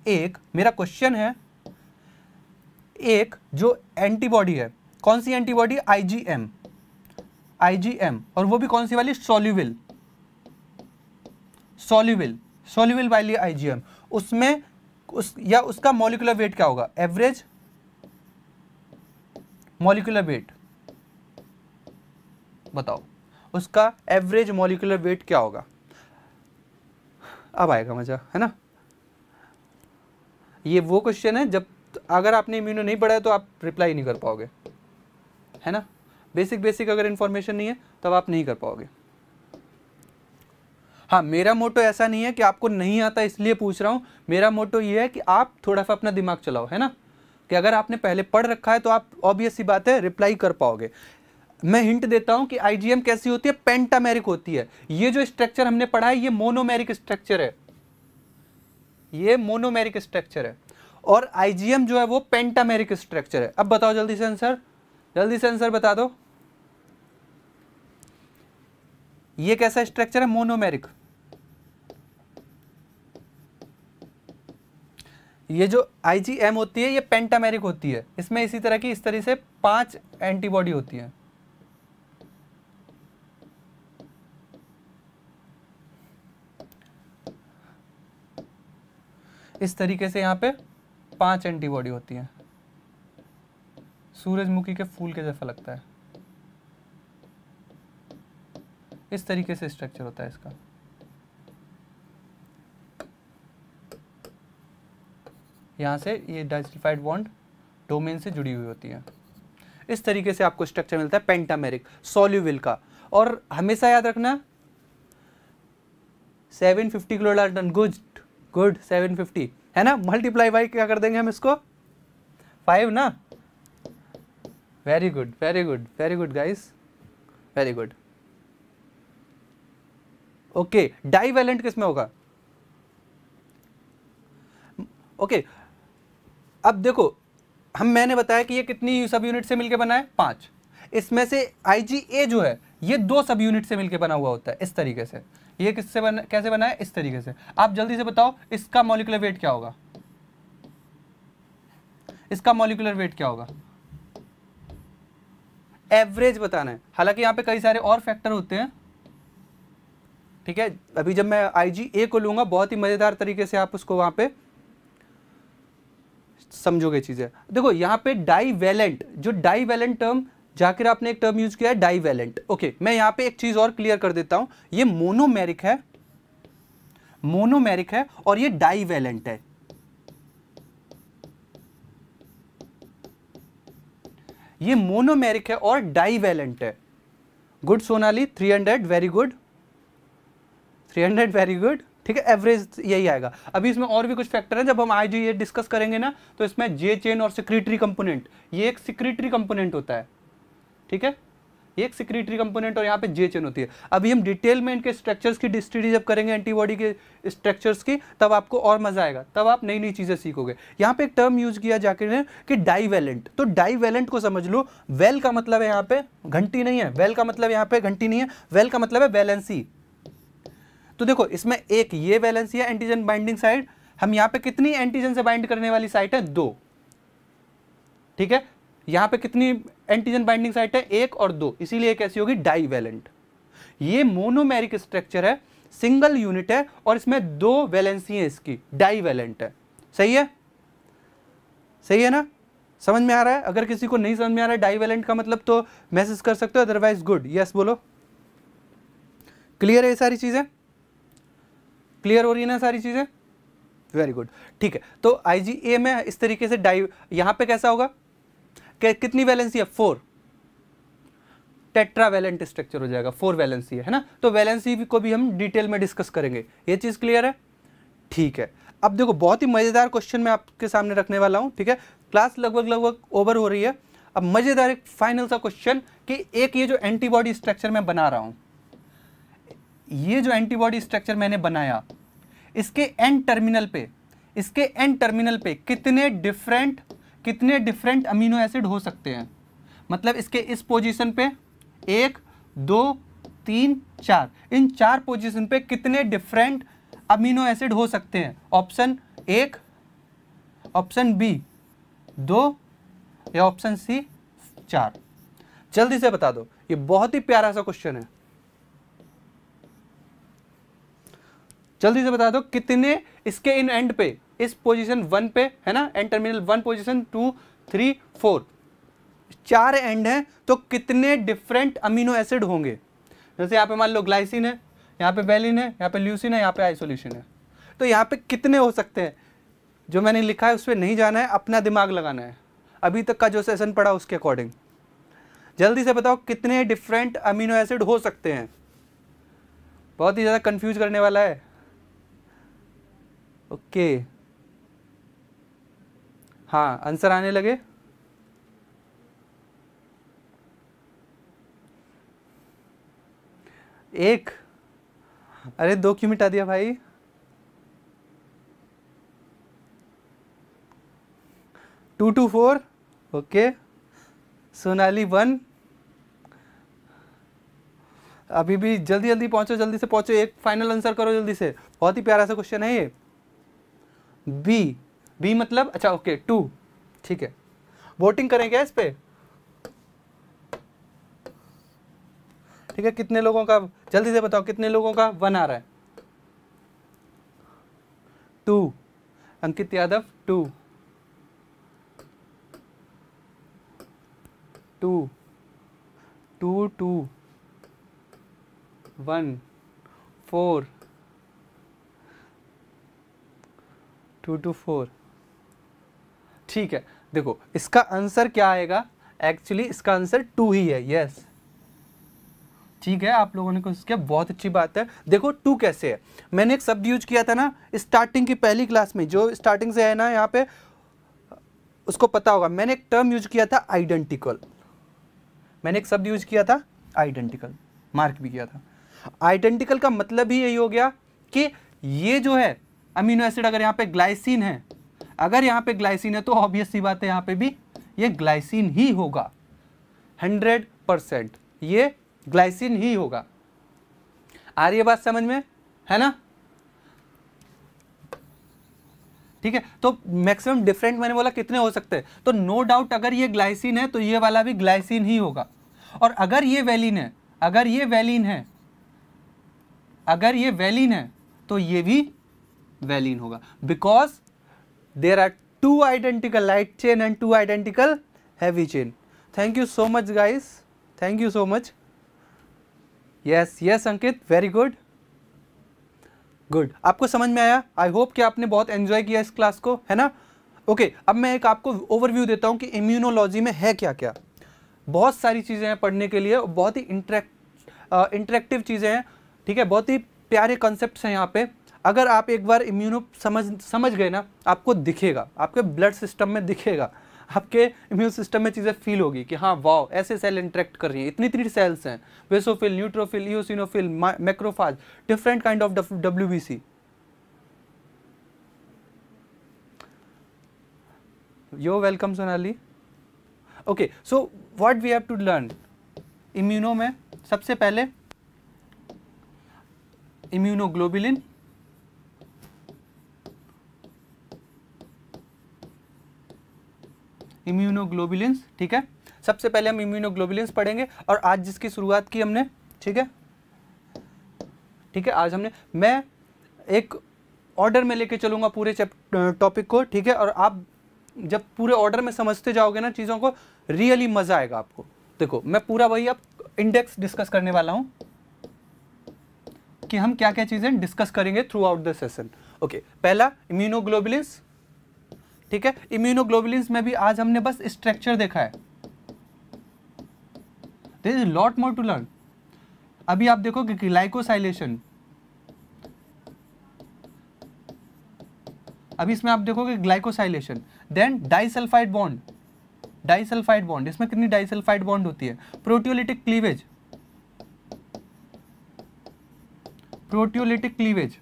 Speaker 1: एक मेरा क्वेश्चन है एक जो एंटीबॉडी है कौन सी एंटीबॉडी आईजीएम आईजीएम और वो भी कौन सी वाली सोल्यूविल सोल्यूविल सोल्यूविल वाली आईजीएम उसमें उस या उसका मॉलिकुलर वेट क्या होगा एवरेज मॉलिकुलर वेट बताओ उसका एवरेज मॉलिकुलर वेट क्या होगा अब आएगा मज़ा है ना ये वो क्वेश्चन है जब अगर आपने इम्यूनो नहीं पढ़ा है तो आप रिप्लाई नहीं कर पाओगे है ना बेसिक बेसिक अगर इन्फॉर्मेशन नहीं है तब आप नहीं कर पाओगे हाँ मेरा मोटो ऐसा नहीं है कि आपको नहीं आता इसलिए पूछ रहा हूँ मेरा मोटो ये है कि आप थोड़ा सा अपना दिमाग चलाओ है ना कि अगर आपने पहले पढ़ रखा है तो आप ऑब्वियस बात है रिप्लाई कर पाओगे मैं हिंट देता हूँ कि आईजीएम कैसी होती है पेंटामेरिक होती है ये जो स्ट्रक्चर हमने पढ़ा है ये मोनोमेरिक स्ट्रक्चर है ये मोनोमेरिक स्ट्रक्चर है और आईजीएम जो है वो पेंटामेरिक स्ट्रक्चर है अब बताओ जल्दी से आंसर जल्दी से आंसर बता दो ये कैसा स्ट्रक्चर है मोनोमेरिक ये जो आईजीएम होती है ये पेंटामेरिक होती है इसमें इसी तरह की इस तरह से पांच एंटीबॉडी होती है इस तरीके से यहाँ पे पांच एंटीबॉडी होती हैं सूरजमुखी के फूल के जैसा लगता है इस तरीके से स्ट्रक्चर होता है इसका यहाँ से ये डाइसल्फाइड बॉन्ड डोमेन से जुड़ी हुई होती है इस तरीके से आपको स्ट्रक्चर मिलता है पेंटामेरिक सोल्यूविल का और हमेशा याद रखना 750 fifty kilodalton guessed good seven fifty है ना मल्टीप्लाई बाई क्या कर देंगे हम इसको फाइव ना very good very good very good guys very good okay डाई किस में होगा ओके okay, अब देखो हम मैंने बताया कि ये कितनी सब यूनिट से मिलके बना है पांच इसमें से आई जो है ये दो सब यूनिट से मिलके बना हुआ होता है इस तरीके से ये किससे बना कैसे बना है इस तरीके से आप जल्दी से बताओ इसका मोलिकुलर वेट क्या होगा इसका मोलिकुलर वेट क्या होगा एवरेज बताना है हालांकि यहां पे कई सारे और फैक्टर होते हैं ठीक है अभी जब मैं आई ए को लूंगा बहुत ही मज़ेदार तरीके से आप उसको वहां पे समझोगे चीज़ें देखो यहां पे डाईवेलेंट जो डाईवेलेंट टर्म जाकर आपने एक टर्म यूज किया है डाइवेलेंट ओके मैं यहां पे एक चीज और क्लियर कर देता हूं ये मोनोमेरिक है मोनोमेरिक है और ये डाइवेलेंट है ये मोनोमेरिक है और डाइवेलेंट है good Sonali 300 very good 300 very good ठीक है एवरेज यही आएगा अभी इसमें और भी कुछ फैक्टर है जब हम जी ये डिस्कस करेंगे ना तो इसमें जे चेन और सिक्रिटरी कंपोनेंट ये एक सिक्रेटरी कंपोनेंट होता है ठीक है एक सिक्रीटरी कंपोनेंट और यहाँ पे जे चेन होती है अभी हम डिटेल में इनके स्ट्रक्चर्स की डिस्ट्री जब करेंगे एंटीबॉडी के स्ट्रक्चर्स की तब आपको और मजा आएगा तब आप नई नई चीज़ें सीखोगे यहाँ पे एक टर्म यूज किया जाकर ने कि डाईवेलेंट तो डाईवेलेंट को समझ लो वेल का मतलब है यहाँ पे घंटी नहीं है वेल का मतलब यहाँ पे घंटी नहीं है वेल का मतलब है वैलेंसी तो देखो इसमें एक ये वैलेंसी है एंटीजन बाइंडिंग साइड हम यहाँ पे कितनी एंटीजन से बाइंड करने वाली साइट है दो ठीक है यहां पे कितनी एंटीजन बाइंडिंग साइट है एक और दो इसीलिए एक ऐसी होगी डाईवेलेंट ये मोनोमेरिक स्ट्रक्चर है सिंगल यूनिट है और इसमें दो वैलेंसी है इसकी डाईवेलेंट है सही है सही है ना समझ में आ रहा है अगर किसी को नहीं समझ में आ रहा है डाईवेलेंट का मतलब तो मैसेज कर सकते हो अदरवाइज गुड यस बोलो क्लियर है ये सारी चीज़ें क्लियर हो रही है ना सारी चीज़ें वेरी गुड ठीक है तो आई में इस तरीके से डाई यहां पे कैसा होगा कितनी वैलेंसी है फोर टेट्रा वैलेंट स्ट्रक्चर हो जाएगा फोर वैलेंसी है, है ना तो वैलेंसी को भी हम डिटेल में डिस्कस करेंगे ये चीज़ क्लियर है ठीक है अब देखो बहुत ही मज़ेदार क्वेश्चन मैं आपके सामने रखने वाला हूँ ठीक है क्लास लगभग लगभग ओवर हो रही है अब मज़ेदार एक फाइनल सा क्वेश्चन कि एक ये जो एंटीबॉडी स्ट्रक्चर मैं बना रहा हूँ ये जो एंटीबॉडी स्ट्रक्चर मैंने बनाया इसके एंड टर्मिनल पे इसके एंड टर्मिनल पे कितने डिफरेंट कितने डिफरेंट अमीनो एसिड हो सकते हैं मतलब इसके इस पोजीशन पे एक दो तीन चार इन चार पोजीशन पे कितने डिफरेंट अमीनो एसिड हो सकते हैं ऑप्शन एक ऑप्शन बी दो या ऑप्शन सी चार जल्दी से बता दो ये बहुत ही प्यारा सा क्वेश्चन है जल्दी से बता दो कितने इसके इन एंड पे इस पोजीशन वन पे है ना N terminal one position two three four चार एंड हैं तो कितने डिफरेंट अमीनो एसिड होंगे जैसे यहाँ पे मान लो ग्लाइसिन है यहाँ पे वेलिन है यहाँ पे ल्यूसिन है यहाँ पे आइसोल्यूशन है तो यहाँ पे कितने हो सकते हैं जो मैंने लिखा है उस पर नहीं जाना है अपना दिमाग लगाना है अभी तक का जो सेशन पड़ा उसके अकॉर्डिंग जल्दी से बताओ कितने डिफरेंट अमीनो एसिड हो सकते हैं बहुत ही ज़्यादा कंफ्यूज करने वाला है ओके okay. हाँ आंसर आने लगे एक अरे दो क्यों मिटा दिया भाई two two four okay Sonali one अभी भी जल्दी जल्दी पहुंचो जल्दी से पहुंचो एक फाइनल आंसर करो जल्दी से बहुत ही प्यारा सा क्वेश्चन है ये बी बी मतलब अच्छा ओके टू ठीक है वोटिंग करें क्या इस पे ठीक है कितने लोगों का जल्दी से बताओ कितने लोगों का वन आ रहा है two Ankit Yadav two two two two one four two two four ठीक है देखो इसका आंसर क्या आएगा एक्चुअली इसका आंसर टू ही है यस ठीक है आप लोगों ने कोशिश किया बहुत अच्छी बात है देखो टू कैसे है मैंने एक शब्द यूज किया था ना स्टार्टिंग की पहली क्लास में जो स्टार्टिंग से है ना यहाँ पे उसको पता होगा मैंने एक टर्म यूज किया था आइडेंटिकल मैंने एक शब्द यूज किया था आइडेंटिकल मार्क भी किया था आइडेंटिकल का मतलब ही यही हो गया कि ये जो है अमीनो एसिड अगर यहाँ पे ग्लाइसिन है अगर यहाँ पे ग्लाइसिन है तो ऑब्वियस सी बात है यहाँ पे भी ये ग्लाइसिन ही होगा हंड्रेड परसेंट ये ग्लाइसिन ही होगा आ रही है बात समझ में है ना ठीक है तो मैक्सिमम डिफरेंट मैंने बोला कितने हो सकते हैं तो नो no डाउट अगर ये ग्लाइसिन है तो ये वाला भी ग्लाइसिन ही होगा और अगर ये वैलिन है अगर ये वैलिन है अगर ये वैलिन है तो ये भी वैलिन होगा because there are two identical light chain and two identical heavy chain thank you so much guys thank you so much yes yes ankit very good good आपको समझ में आया आई होप कि आपने बहुत एंजॉय किया इस क्लास को है ना ओके okay, अब मैं एक आपको ओवरव्यू देता हूँ कि इम्यूनोलॉजी में है क्या क्या बहुत सारी चीज़ें हैं पढ़ने के लिए बहुत ही इंटरेक्ट इंटरेक्टिव चीज़ें हैं ठीक है बहुत ही प्यारे कॉन्सेप्ट हैं यहाँ पे अगर आप एक बार इम्यूनो समझ समझ गए ना आपको दिखेगा आपके ब्लड सिस्टम में दिखेगा आपके इम्यून सिस्टम में चीज़ें फील होगी कि हाँ वाओ ऐसे सेल इंट्रैक्ट कर रही हैं इतनी इतनी सेल्स हैं basophil neutrophil eosinophil macrophage different kind of W यो welcome Sonali okay so what we have to learn immuno में सबसे पहले इम्यूनोग्लोबिलिन इम्यूनोग्लोबुलिन्स ठीक है सबसे पहले हम इम्यूनोग्लोबुलिन्स पढ़ेंगे और आज जिसकी शुरुआत की हमने ठीक है ठीक है आज हमने मैं एक ऑर्डर में लेके चलूँगा पूरे टॉपिक को ठीक है और आप जब पूरे ऑर्डर में समझते जाओगे ना चीज़ों को रियली मज़ा आएगा आपको देखो मैं पूरा वही अब इंडेक्स डिस्कस करने वाला हूँ कि हम क्या क्या चीज़ें डिस्कस करेंगे throughout the session okay पहला इम्यूनोग्लोबुलिन्स ठीक है इम्यूनोग्लोबुलिन में भी आज हमने बस स्ट्रक्चर देखा है there is lot more to learn अभी आप देखो कि ग्लाइकोसाइलेशन अभी इसमें आप देखोगे glycosylation then disulphide bond disulphide bond इसमें कितनी डाइसल्फाइड बॉन्ड होती है proteolytic cleavage proteolytic cleavage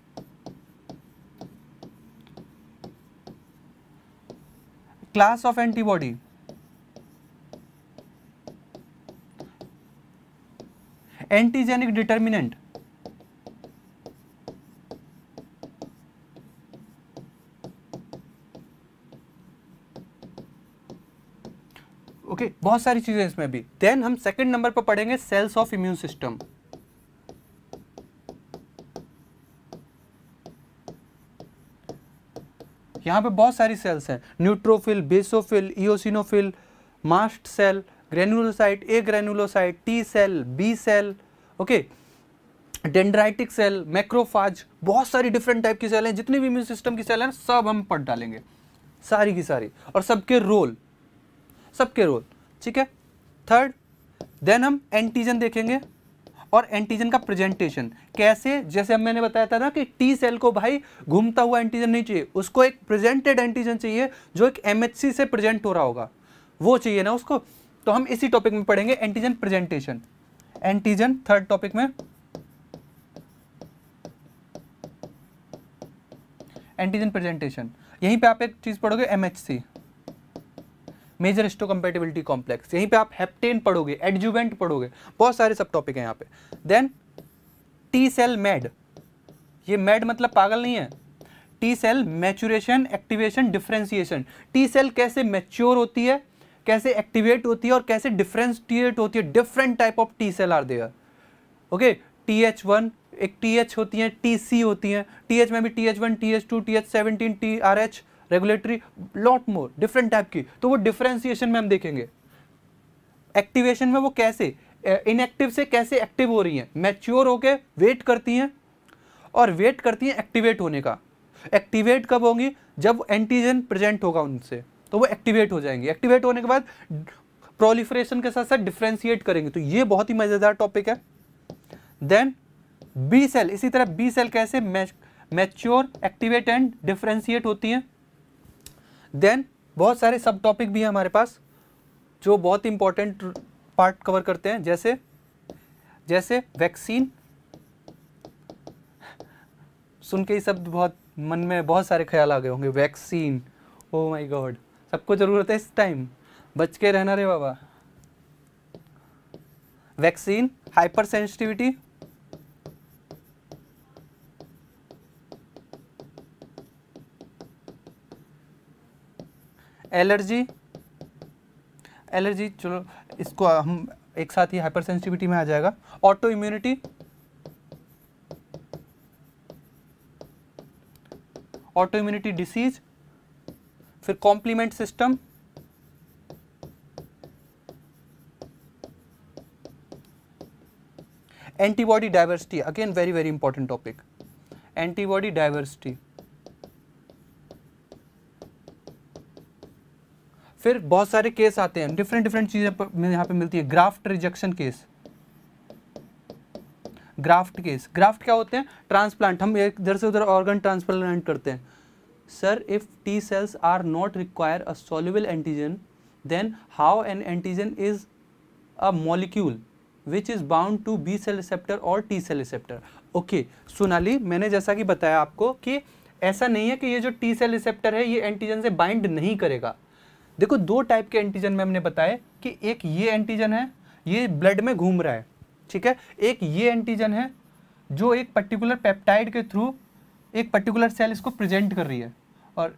Speaker 1: class of antibody antigenic determinant okay okay, बहुत सारी चीजें इसमें भी देन हम सेकंड नंबर पर पढ़ेंगे सेल्स ऑफ इम्यून सिस्टम यहाँ पे बहुत सारी सेल्स हैं neutrophil basophil eosinophil mast cell granulocyte agranulocyte T cell B cell okay dendritic cell macrophage बहुत सारी डिफरेंट टाइप की सेल हैं जितनी भी इम्यून सिस्टम की सेल हैं सब हम पढ़ डालेंगे सारी की सारी और सबके रोल सबके रोल ठीक है थर्ड देन हम एंटीजन देखेंगे और एंटीजन का प्रेजेंटेशन कैसे जैसे मैंने बताया था ना कि टी सेल को भाई घूमता हुआ एंटीजन नहीं चाहिए उसको एक प्रेजेंटेड एंटीजन चाहिए जो एक एम से प्रेजेंट हो रहा होगा वो चाहिए ना उसको तो हम इसी टॉपिक में पढ़ेंगे antigen presentation antigen third topic में एंटीजन प्रेजेंटेशन यहीं पे आप एक चीज़ पढ़ोगे एमएचसी मेजर हिस्टोकम्पेटिबिलिटी कॉम्प्लेक्स यहीं पे आप हेप्टेन पढ़ोगे एडजुवेंट पढ़ोगे बहुत सारे सब टॉपिक हैं यहाँ पे देन टी सेल मेड ये मेड मतलब पागल नहीं है T cell maturation activation differentiation T cell कैसे मैच्योर होती है कैसे एक्टिवेट होती है और कैसे डिफ्रेंशिएट होती है different type of T cell are there okay T H one एक टी एच होती हैं टी सी होती हैं टी एच में भी T H one T H two T H seventeen T R H regulatory lot more different type की तो वो डिफ्रेंसिएशन में हम देखेंगे एक्टिवेशन में वो कैसे इनएक्टिव से कैसे एक्टिव हो रही हैं मैच्योर होकर वेट करती हैं और वेट करती हैं एक्टिवेट होने का एक्टिवेट कब होंगी जब एंटीजन प्रेजेंट होगा उनसे तो वो एक्टिवेट हो जाएंगे एक्टिवेट होने के बाद प्रोलिफ्रेशन के साथ साथ डिफ्रेंशिएट करेंगे तो ये बहुत ही मज़ेदार टॉपिक है देन बी सेल इसी तरह बी सेल कैसे मैच्योर एक्टिवेट एंड डिफ्रेंशिएट होती हैं देन बहुत सारे सब टॉपिक भी हैं हमारे पास जो बहुत इंपॉर्टेंट पार्ट कवर करते हैं जैसे जैसे वैक्सीन सुन के ही शब्द बहुत मन में बहुत सारे ख्याल आ गए होंगे वैक्सीन ओ माय गॉड सबको ज़रूरत है इस टाइम बच के रहना रे बाबा vaccine hypersensitivity allergy allergy चलो इसको हम एक साथ ही हाइपर सेंसिटिविटी में आ जाएगा autoimmunity autoimmunity disease फिर complement system antibody diversity again very very important topic antibody diversity फिर बहुत सारे केस आते हैं डिफरेंट डिफरेंट चीज़ें यहां पे मिलती है graft rejection case graft case graft क्या होते हैं ट्रांसप्लांट हम एक इधर से उधर ऑर्गन ट्रांसप्लांट करते हैं sir if T cells are not require a soluble antigen then how an antigen is a molecule which is bound to B cell receptor और T cell receptor okay Sonali मैंने जैसा कि बताया आपको कि ऐसा नहीं है कि ये जो टी सेल रिसेप्टर है ये एंटीजन से बाइंड नहीं करेगा देखो दो टाइप के एंटीजन में हमने बताया कि एक ये एंटीजन है ये ब्लड में घूम रहा है ठीक है एक ये एंटीजन है जो एक पर्टिकुलर पेप्टाइड के थ्रू एक पर्टिकुलर सेल इसको प्रेजेंट कर रही है और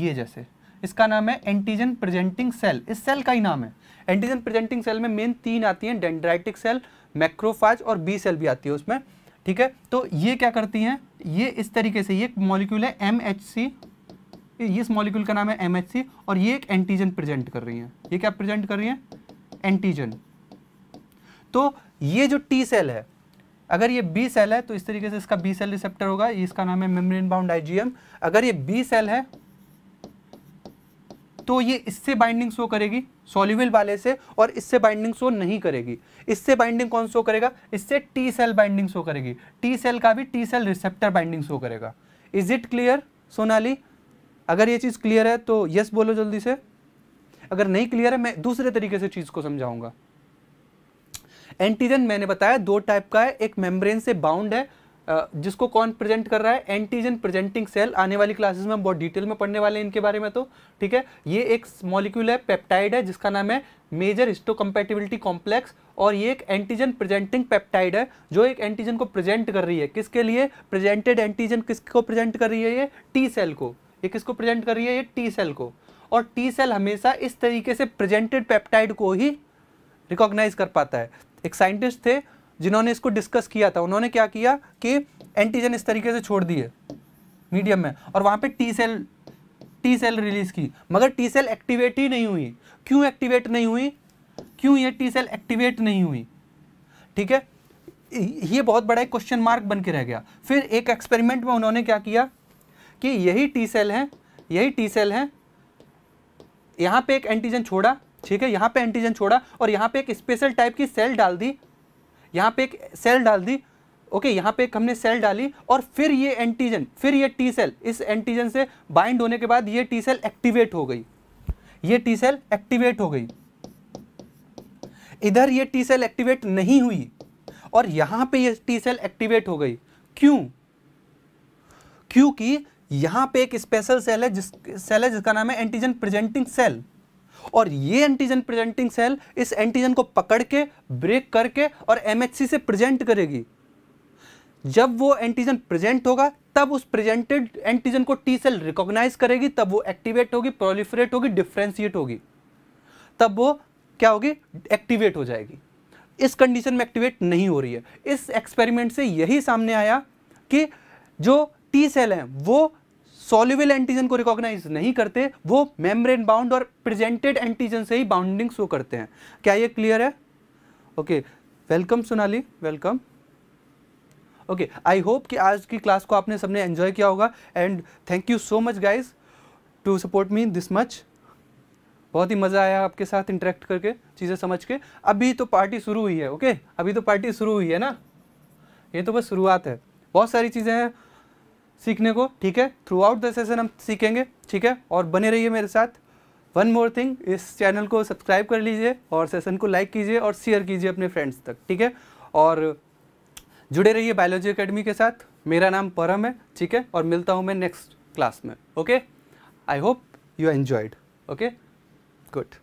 Speaker 1: ये जैसे इसका नाम है एंटीजन प्रेजेंटिंग सेल इस सेल का ही नाम है एंटीजन प्रेजेंटिंग सेल में मेन तीन आती हैं डेंड्राइटिक सेल मैक्रोफाज और बी सेल भी आती है उसमें ठीक है तो ये क्या करती हैं ये इस तरीके से ये मॉलिक्यूल है एम एच सी इस मॉलिक्यूल का नाम है एम और ये एक एंटीजन प्रेजेंट कर रही है ये क्या प्रेजेंट कर रही है एंटीजन तो ये जो टी सेल है अगर ये बी सेल है तो इस तरीके से इसका बी सेल रिसेप्टर होगा इसका नाम है मेम्ब्रेन बाउंड आईजीएम अगर ये बी सेल है तो ये इससे बाइंडिंग शो करेगी सॉल्यूबल वाले से और इससे बाइंडिंग शो नहीं करेगी इससे बाइंडिंग कौन शो करेगा इससे टी सेल बाइंडिंग शो करेगी टी सेल का भी T cell receptor binding show करेगा इज इट क्लियर सोनाली अगर ये चीज़ क्लियर है तो यस बोलो जल्दी से अगर नहीं क्लियर है मैं दूसरे तरीके से चीज़ को समझाऊंगा एंटीजन मैंने बताया दो टाइप का है एक मेम्ब्रेन से बाउंड है जिसको कौन प्रेजेंट कर रहा है एंटीजन प्रेजेंटिंग सेल आने वाली क्लासेस में हम बहुत डिटेल में पढ़ने वाले हैं इनके बारे में तो ठीक है ये एक मॉलिक्यूल है पेप्टाइड है जिसका नाम है मेजर हिस्टोकम्पेटिबिलिटी कॉम्प्लेक्स और ये एक एंटीजन प्रेजेंटिंग पेप्टाइड है जो एक एंटीजन को प्रेजेंट कर रही है किसके लिए प्रेजेंटेड एंटीजन किसको प्रेजेंट कर रही है ये टी सेल को ये किसको प्रेजेंट कर रही है ये टी सेल को और टी सेल हमेशा इस तरीके से प्रेजेंटेड पेप्टाइड को ही रिकॉग्नाइज कर पाता है एक साइंटिस्ट थे जिन्होंने इसको डिस्कस किया था उन्होंने क्या किया कि एंटीजन इस तरीके से छोड़ दिए मीडियम में और वहाँ पर T cell T cell release की मगर टी सेल एक्टिवेट ही नहीं हुई क्यों एक्टिवेट नहीं हुई क्यों ये टी सेल एक्टिवेट नहीं हुई ठीक है ये बहुत बड़ा एक क्वेश्चन मार्क बन के रह गया फिर एक एक्सपेरिमेंट में उन्होंने क्या किया कि यही टी सेल है यही टी सेल है यहाँ पे एक एंटीजन छोड़ा ठीक है यहाँ पे एंटीजन छोड़ा और यहाँ पे एक स्पेशल टाइप की सेल डाल दी यहाँ पे एक सेल डाल दी ओके यहाँ पे एक हमने सेल डाली और फिर ये एंटीजन फिर ये टी सेल इस एंटीजन से बाइंड होने के बाद ये टी सेल एक्टिवेट हो गई ये टी सेल एक्टिवेट हो गई इधर ये टी सेल एक्टिवेट नहीं हुई और यहाँ पे ये टी सेल एक्टिवेट हो गई क्यों क्योंकि यहां पे एक स्पेशल सेल है जिस सेल है जिसका नाम है एंटीजन प्रेजेंटिंग सेल और ये एंटीजन प्रेजेंटिंग सेल इस एंटीजन को पकड़ के ब्रेक करके और एमएचसी से प्रेजेंट करेगी जब वो एंटीजन प्रेजेंट होगा तब उस प्रेजेंटेड एंटीजन को टी सेल रिकॉग्नाइज करेगी तब वो एक्टिवेट होगी प्रोलिफरेट होगी डिफ्रेंशिएट होगी तब वो क्या होगी एक्टिवेट हो जाएगी इस कंडीशन में एक्टिवेट नहीं हो रही है इस एक्सपेरिमेंट से यही सामने आया कि जो टी सेल हैं वो सोल्यूबल एंटीजन को रिकॉग्नाइज नहीं करते वो मेम्ब्रेन बाउंड और प्रेजेंटेड एंटीजन से ही बाउंडिंग शो करते हैं क्या ये क्लियर है okay welcome Sonali welcome okay I hope कि आज की क्लास को आपने सबने एंजॉय किया होगा and thank you so much guys to support me this much बहुत ही मज़ा आया आपके साथ इंटरेक्ट करके चीज़ें समझ के अभी तो पार्टी शुरू हुई है ओके okay? अभी तो पार्टी शुरू हुई है ना ये तो बस शुरुआत है बहुत सारी चीज़ें हैं सीखने को ठीक है थ्रू आउट द सेशन हम सीखेंगे ठीक है और बने रहिए मेरे साथ वन मोर थिंग इस चैनल को सब्सक्राइब कर लीजिए और सेशन को लाइक कीजिए और शेयर कीजिए अपने फ्रेंड्स तक ठीक है और जुड़े रहिए बायोलॉजी अकेडमी के साथ मेरा नाम परम है ठीक है और मिलता हूँ मैं नेक्स्ट क्लास में okay I hope you enjoyed okay good